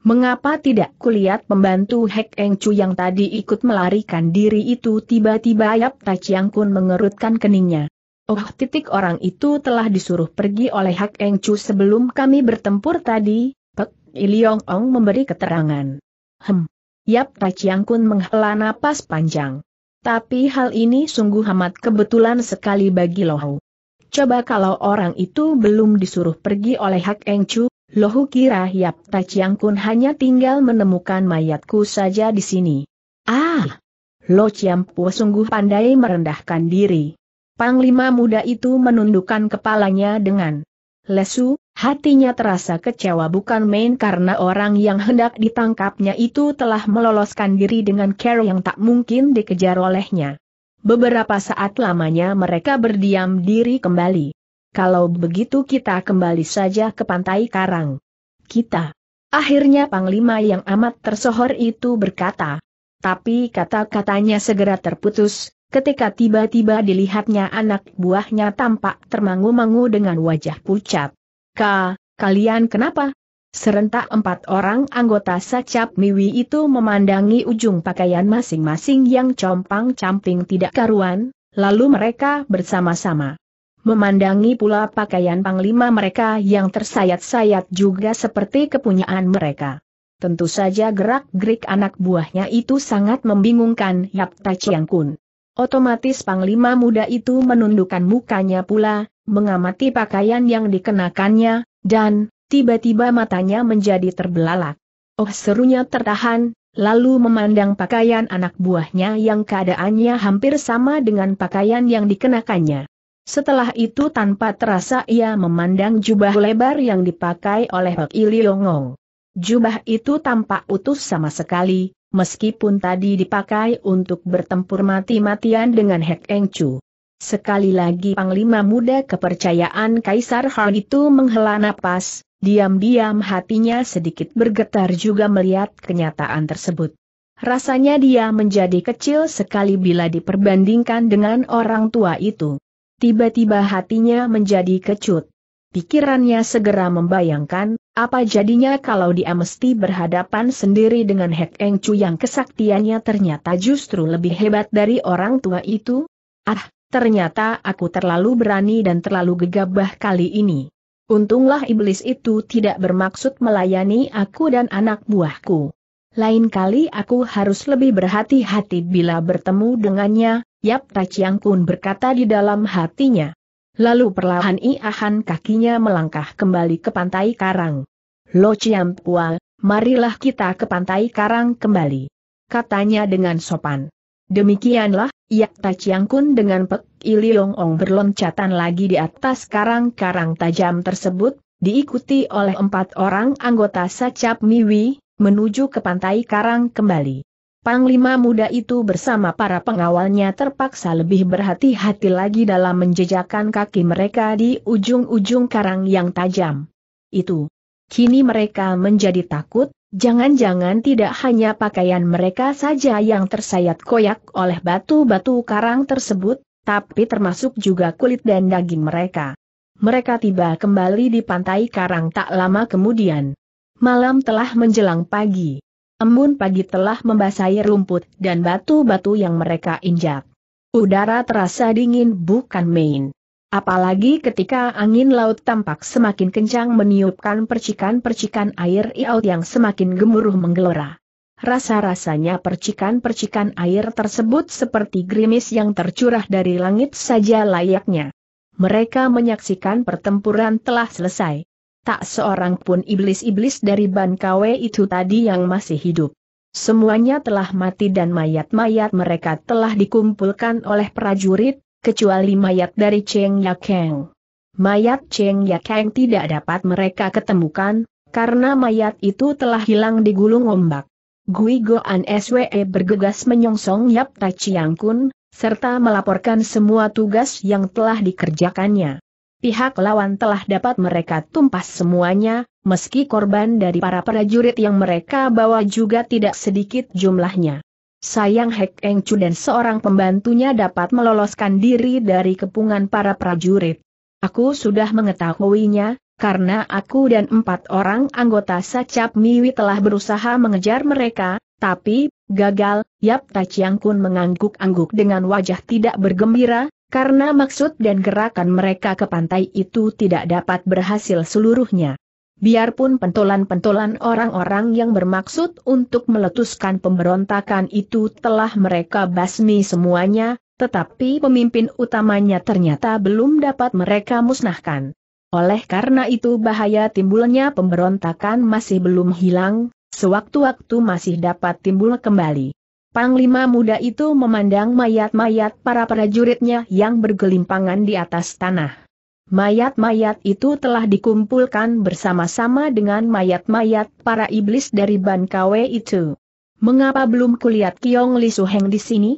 Mengapa tidak kulihat pembantu Hek Eng Chu yang tadi ikut melarikan diri itu tiba-tiba Yap Ta Chiang Kun mengerutkan keningnya. Oh titik orang itu telah disuruh pergi oleh Hek Eng Chu sebelum kami bertempur tadi, Pek Iliong Ong memberi keterangan. Hem. Yap Ta Chiang Kun menghela napas panjang. Tapi hal ini sungguh amat kebetulan sekali bagi Lohu. Coba kalau orang itu belum disuruh pergi oleh Hak Eng Chu, Lohu kira Yap Tachiang Kun hanya tinggal menemukan mayatku saja di sini. Ah! Lo Chiampu sungguh pandai merendahkan diri. Panglima muda itu menundukkan kepalanya dengan lesu, Hatinya terasa kecewa bukan main karena orang yang hendak ditangkapnya itu telah meloloskan diri dengan cara yang tak mungkin dikejar olehnya. Beberapa saat lamanya mereka berdiam diri kembali. Kalau begitu kita kembali saja ke pantai karang. Kita. Akhirnya Panglima yang amat tersohor itu berkata. Tapi kata-katanya segera terputus, ketika tiba-tiba dilihatnya anak buahnya tampak termangu-mangu dengan wajah pucat. Ka, kalian kenapa? Serentak empat orang anggota Sacap Miwi itu memandangi ujung pakaian masing-masing yang compang-camping tidak karuan, lalu mereka bersama-sama memandangi pula pakaian panglima mereka yang tersayat-sayat juga seperti kepunyaan mereka. Tentu saja gerak-gerik anak buahnya itu sangat membingungkan Ta Chiang Kun. Otomatis panglima muda itu menundukkan mukanya pula, mengamati pakaian yang dikenakannya, dan, tiba-tiba matanya menjadi terbelalak. Oh serunya tertahan, lalu memandang pakaian anak buahnya yang keadaannya hampir sama dengan pakaian yang dikenakannya. Setelah itu tanpa terasa ia memandang jubah lebar yang dipakai oleh Hok Iliongong. Jubah itu tampak utuh sama sekali, meskipun tadi dipakai untuk bertempur mati-matian dengan Hek Engchu. Sekali lagi Panglima Muda kepercayaan Kaisar Han itu menghela napas, diam-diam hatinya sedikit bergetar juga melihat kenyataan tersebut. Rasanya dia menjadi kecil sekali bila diperbandingkan dengan orang tua itu. Tiba-tiba hatinya menjadi kecut. Pikirannya segera membayangkan, apa jadinya kalau dia mesti berhadapan sendiri dengan Hek Eng Chu yang kesaktiannya ternyata justru lebih hebat dari orang tua itu? Ah, Ternyata aku terlalu berani dan terlalu gegabah kali ini. Untunglah iblis itu tidak bermaksud melayani aku dan anak buahku. Lain kali aku harus lebih berhati-hati bila bertemu dengannya, Yap Tachiang Kun berkata di dalam hatinya. Lalu perlahan iahan kakinya melangkah kembali ke pantai karang. Lo Chiam Pua, marilah kita ke pantai karang kembali. Katanya dengan sopan. Demikianlah, Yak Tachiang Kun dengan Pek Iliong Ong berloncatan lagi di atas karang-karang tajam tersebut, diikuti oleh empat orang anggota Sacap Miwi, menuju ke pantai karang kembali. Panglima muda itu bersama para pengawalnya terpaksa lebih berhati-hati lagi dalam menjejakkan kaki mereka di ujung-ujung karang yang tajam. Itu. Kini mereka menjadi takut, Jangan-jangan tidak hanya pakaian mereka saja yang tersayat koyak oleh batu-batu karang tersebut, tapi termasuk juga kulit dan daging mereka. Mereka tiba kembali di pantai karang tak lama kemudian. Malam telah menjelang pagi. Embun pagi telah membasahi rumput dan batu-batu yang mereka injak. Udara terasa dingin bukan main. Apalagi ketika angin laut tampak semakin kencang meniupkan percikan-percikan air laut yang semakin gemuruh menggelora. Rasa-rasanya percikan-percikan air tersebut seperti gerimis yang tercurah dari langit saja layaknya. Mereka menyaksikan pertempuran telah selesai. Tak seorang pun iblis-iblis dari Bankawe itu tadi yang masih hidup. Semuanya telah mati dan mayat-mayat mereka telah dikumpulkan oleh prajurit, kecuali mayat dari Cheng Yakeng. Mayat Cheng Yakeng tidak dapat mereka ketemukan, karena mayat itu telah hilang di digulung ombak. Gui Goan SWE bergegas menyongsong Yap Tai Chiang Kun, serta melaporkan semua tugas yang telah dikerjakannya. Pihak lawan telah dapat mereka tumpas semuanya, meski korban dari para prajurit yang mereka bawa juga tidak sedikit jumlahnya. Sayang Hek Eng Chu dan seorang pembantunya dapat meloloskan diri dari kepungan para prajurit. Aku sudah mengetahuinya, karena aku dan empat orang anggota Sacap Miwi telah berusaha mengejar mereka, tapi, gagal, Yap Tachiang Kun mengangguk-angguk dengan wajah tidak bergembira, karena maksud dan gerakan mereka ke pantai itu tidak dapat berhasil seluruhnya. Biarpun pentolan-pentolan orang-orang yang bermaksud untuk meletuskan pemberontakan itu telah mereka basmi semuanya, tetapi pemimpin utamanya ternyata belum dapat mereka musnahkan. Oleh karena itu bahaya timbulnya pemberontakan masih belum hilang, sewaktu-waktu masih dapat timbul kembali. Panglima muda itu memandang mayat-mayat para prajuritnya yang bergelimpangan di atas tanah. Mayat-mayat itu telah dikumpulkan bersama-sama dengan mayat-mayat para iblis dari Ban itu. Mengapa belum kulihat Kiong Li Suheng di sini?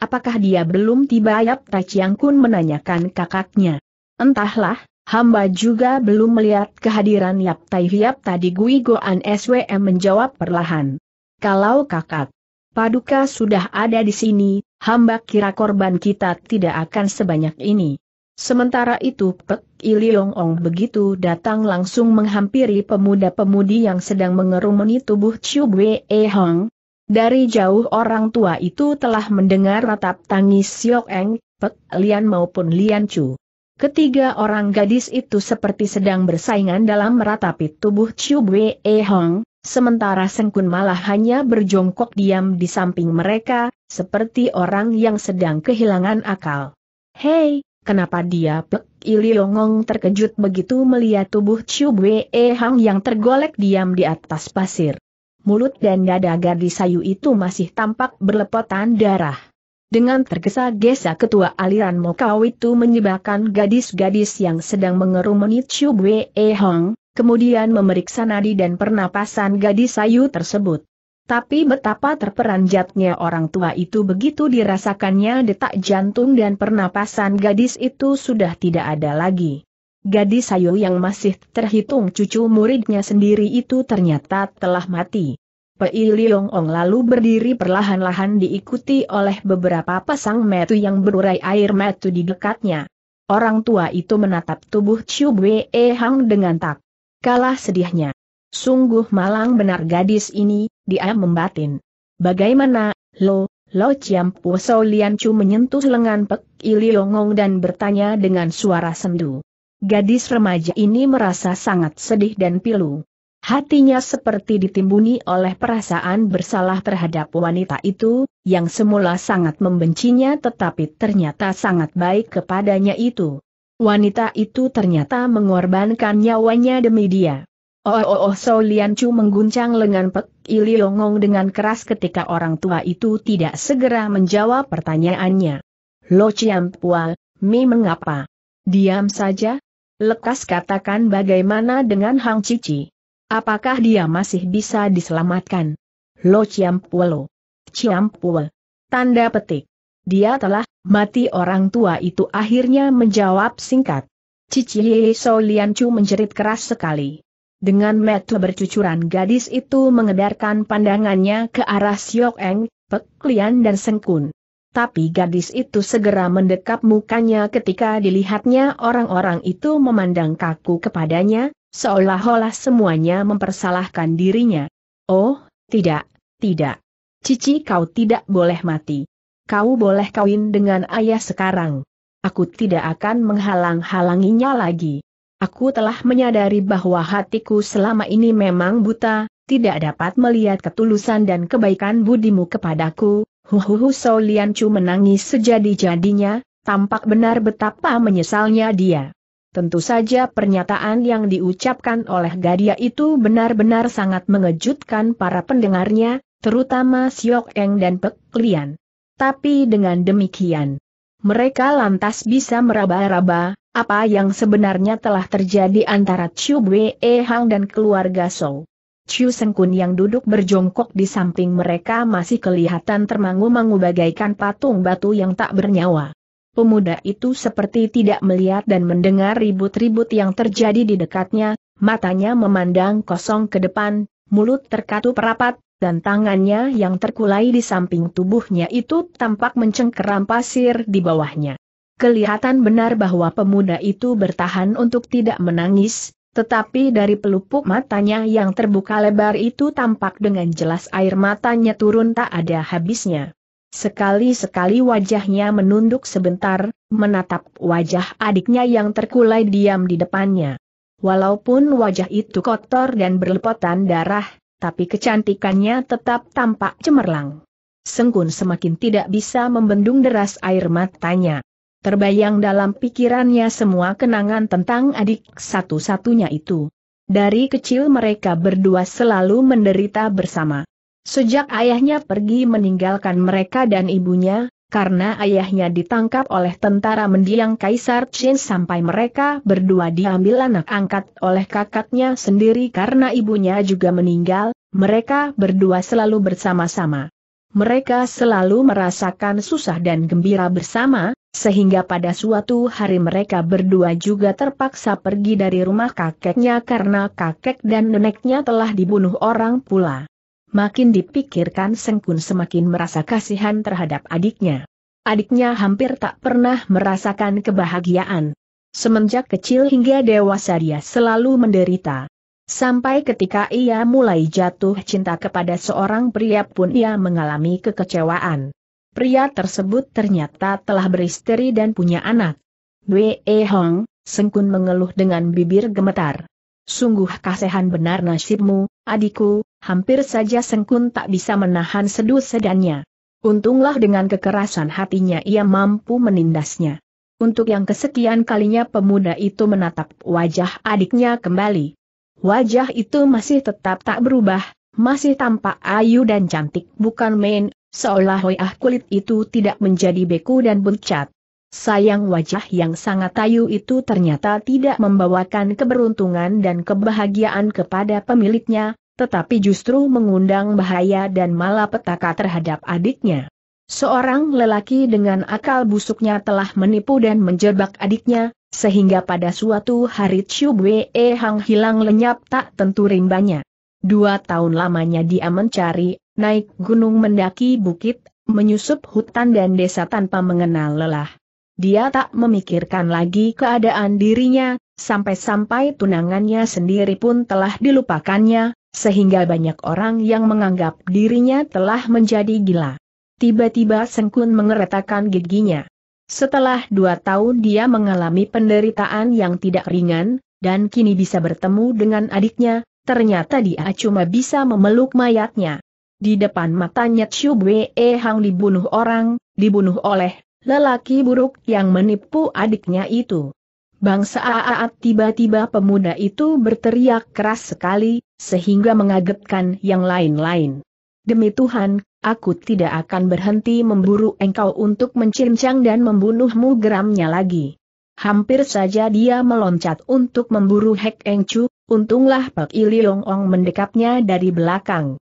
Apakah dia belum tiba Yap Tachiang Kun menanyakan kakaknya. Entahlah, hamba juga belum melihat kehadiran Yap Tai Hiap tadi Gui Goan SWM menjawab perlahan. Kalau kakak Paduka sudah ada di sini, hamba kira korban kita tidak akan sebanyak ini. Sementara itu Pek Iliong Ong begitu datang langsung menghampiri pemuda-pemudi yang sedang mengerumuni tubuh Chiu Wei Hong. Dari jauh orang tua itu telah mendengar ratap tangis Siok Eng, Pek Lian maupun Lian Chu. Ketiga orang gadis itu seperti sedang bersaingan dalam meratapi tubuh Chiu Wei Hong, sementara Sengkun malah hanya berjongkok diam di samping mereka, seperti orang yang sedang kehilangan akal. Hei, Kenapa dia Pek Iliongong terkejut begitu melihat tubuh Chiu Wei Hang yang tergolek diam di atas pasir. Mulut dan dada gadis sayu itu masih tampak berlepotan darah. Dengan tergesa-gesa ketua aliran Mokau itu menyebabkan gadis-gadis yang sedang mengerumuni Chiu Wei Hang, kemudian memeriksa nadi dan pernapasan gadis sayu tersebut. Tapi betapa terperanjatnya orang tua itu begitu dirasakannya detak jantung dan pernapasan gadis itu sudah tidak ada lagi. Gadis Ayu yang masih terhitung cucu muridnya sendiri itu ternyata telah mati. Pei Liong Ong lalu berdiri perlahan-lahan diikuti oleh beberapa pasang metu yang berurai air metu di dekatnya. Orang tua itu menatap tubuh Chiu Wei Hang dengan tak kalah sedihnya. Sungguh malang benar gadis ini, dia membatin. Bagaimana, lo, lo Ciampu Sao Lian Chu menyentuh lengan Pek Iliongong dan bertanya dengan suara sendu. Gadis remaja ini merasa sangat sedih dan pilu. Hatinya seperti ditimbuni oleh perasaan bersalah terhadap wanita itu, yang semula sangat membencinya tetapi ternyata sangat baik kepadanya itu. Wanita itu ternyata mengorbankan nyawanya demi dia. Oh oh oh So Lian Chu mengguncang lengan Pek Iliongong dengan keras ketika orang tua itu tidak segera menjawab pertanyaannya. Lo Chiam Pual, Mi mengapa? Diam saja? Lekas katakan bagaimana dengan Hang Cici? Apakah dia masih bisa diselamatkan? Lo Chiam lo Chiam Pual. Tanda petik. Dia telah mati orang tua itu akhirnya menjawab singkat. Cici Ye So Lian Chu menjerit keras sekali. Dengan mata bercucuran gadis itu mengedarkan pandangannya ke arah Siok Eng, Pek Lian dan Sengkun. Tapi gadis itu segera mendekap mukanya ketika dilihatnya orang-orang itu memandang kaku kepadanya, seolah-olah semuanya mempersalahkan dirinya. Oh, tidak, tidak. Cici kau tidak boleh mati. Kau boleh kawin dengan ayah sekarang. Aku tidak akan menghalang-halanginya lagi. Aku telah menyadari bahwa hatiku selama ini memang buta, tidak dapat melihat ketulusan dan kebaikan budimu kepadaku. Huhuhu So Lian Chu menangis sejadi-jadinya, tampak benar betapa menyesalnya dia. Tentu saja pernyataan yang diucapkan oleh Gadia itu benar-benar sangat mengejutkan para pendengarnya, terutama Siok Eng dan Pek Lian. Tapi dengan demikian, mereka lantas bisa meraba-raba, apa yang sebenarnya telah terjadi antara Chu Wei e Hang dan keluarga Sou. Chu Sengkun yang duduk berjongkok di samping mereka masih kelihatan termangu-mangu bagaikan patung batu yang tak bernyawa. Pemuda itu seperti tidak melihat dan mendengar ribut-ribut yang terjadi di dekatnya, matanya memandang kosong ke depan, mulut terkatup rapat, dan tangannya yang terkulai di samping tubuhnya itu tampak mencengkeram pasir di bawahnya. Kelihatan benar bahwa pemuda itu bertahan untuk tidak menangis, tetapi dari pelupuk matanya yang terbuka lebar itu tampak dengan jelas air matanya turun tak ada habisnya. Sekali-sekali wajahnya menunduk sebentar, menatap wajah adiknya yang terkulai diam di depannya. Walaupun wajah itu kotor dan berlepotan darah, tapi kecantikannya tetap tampak cemerlang. Sengkun semakin tidak bisa membendung deras air matanya. Terbayang dalam pikirannya semua kenangan tentang adik satu-satunya itu. Dari kecil mereka berdua selalu menderita bersama. Sejak ayahnya pergi meninggalkan mereka dan ibunya, karena ayahnya ditangkap oleh tentara mendiang Kaisar Qin sampai mereka berdua diambil anak angkat oleh kakaknya sendiri karena ibunya juga meninggal, mereka berdua selalu bersama-sama. Mereka selalu merasakan susah dan gembira bersama, sehingga pada suatu hari mereka berdua juga terpaksa pergi dari rumah kakeknya karena kakek dan neneknya telah dibunuh orang pula. Makin dipikirkan Sengkun semakin merasa kasihan terhadap adiknya. Adiknya hampir tak pernah merasakan kebahagiaan. Semenjak kecil hingga dewasa dia selalu menderita. Sampai ketika ia mulai jatuh cinta kepada seorang pria pun ia mengalami kekecewaan. Pria tersebut ternyata telah beristri dan punya anak. Wee Hong, Sengkun mengeluh dengan bibir gemetar. Sungguh kasihan benar nasibmu, adikku, hampir saja Sengkun tak bisa menahan sedut sedannya. Untunglah dengan kekerasan hatinya ia mampu menindasnya. Untuk yang kesekian kalinya pemuda itu menatap wajah adiknya kembali. Wajah itu masih tetap tak berubah, masih tampak ayu dan cantik bukan main, seolah hoiah kulit itu tidak menjadi beku dan bercat. Sayang wajah yang sangat ayu itu ternyata tidak membawakan keberuntungan dan kebahagiaan kepada pemiliknya, tetapi justru mengundang bahaya dan malapetaka terhadap adiknya. Seorang lelaki dengan akal busuknya telah menipu dan menjebak adiknya, sehingga pada suatu hari Chiu Wei Hang hilang lenyap tak tentu rimbanya. Dua tahun lamanya dia mencari, naik gunung mendaki bukit, menyusup hutan dan desa tanpa mengenal lelah. Dia tak memikirkan lagi keadaan dirinya, sampai-sampai tunangannya sendiri pun telah dilupakannya, sehingga banyak orang yang menganggap dirinya telah menjadi gila. Tiba-tiba Sengkun mengeretakan giginya. Setelah dua tahun dia mengalami penderitaan yang tidak ringan, dan kini bisa bertemu dengan adiknya, ternyata dia cuma bisa memeluk mayatnya. Di depan matanya Chiu Bwe Hang dibunuh orang, dibunuh oleh lelaki buruk yang menipu adiknya itu. Bangsa Aat tiba-tiba pemuda itu berteriak keras sekali, sehingga mengagetkan yang lain-lain. Demi Tuhan, aku tidak akan berhenti memburu engkau untuk mencincang dan membunuhmu geramnya lagi. Hampir saja dia meloncat untuk memburu Hek Eng Chu, untunglah Pak Iliong Ong mendekapnya dari belakang.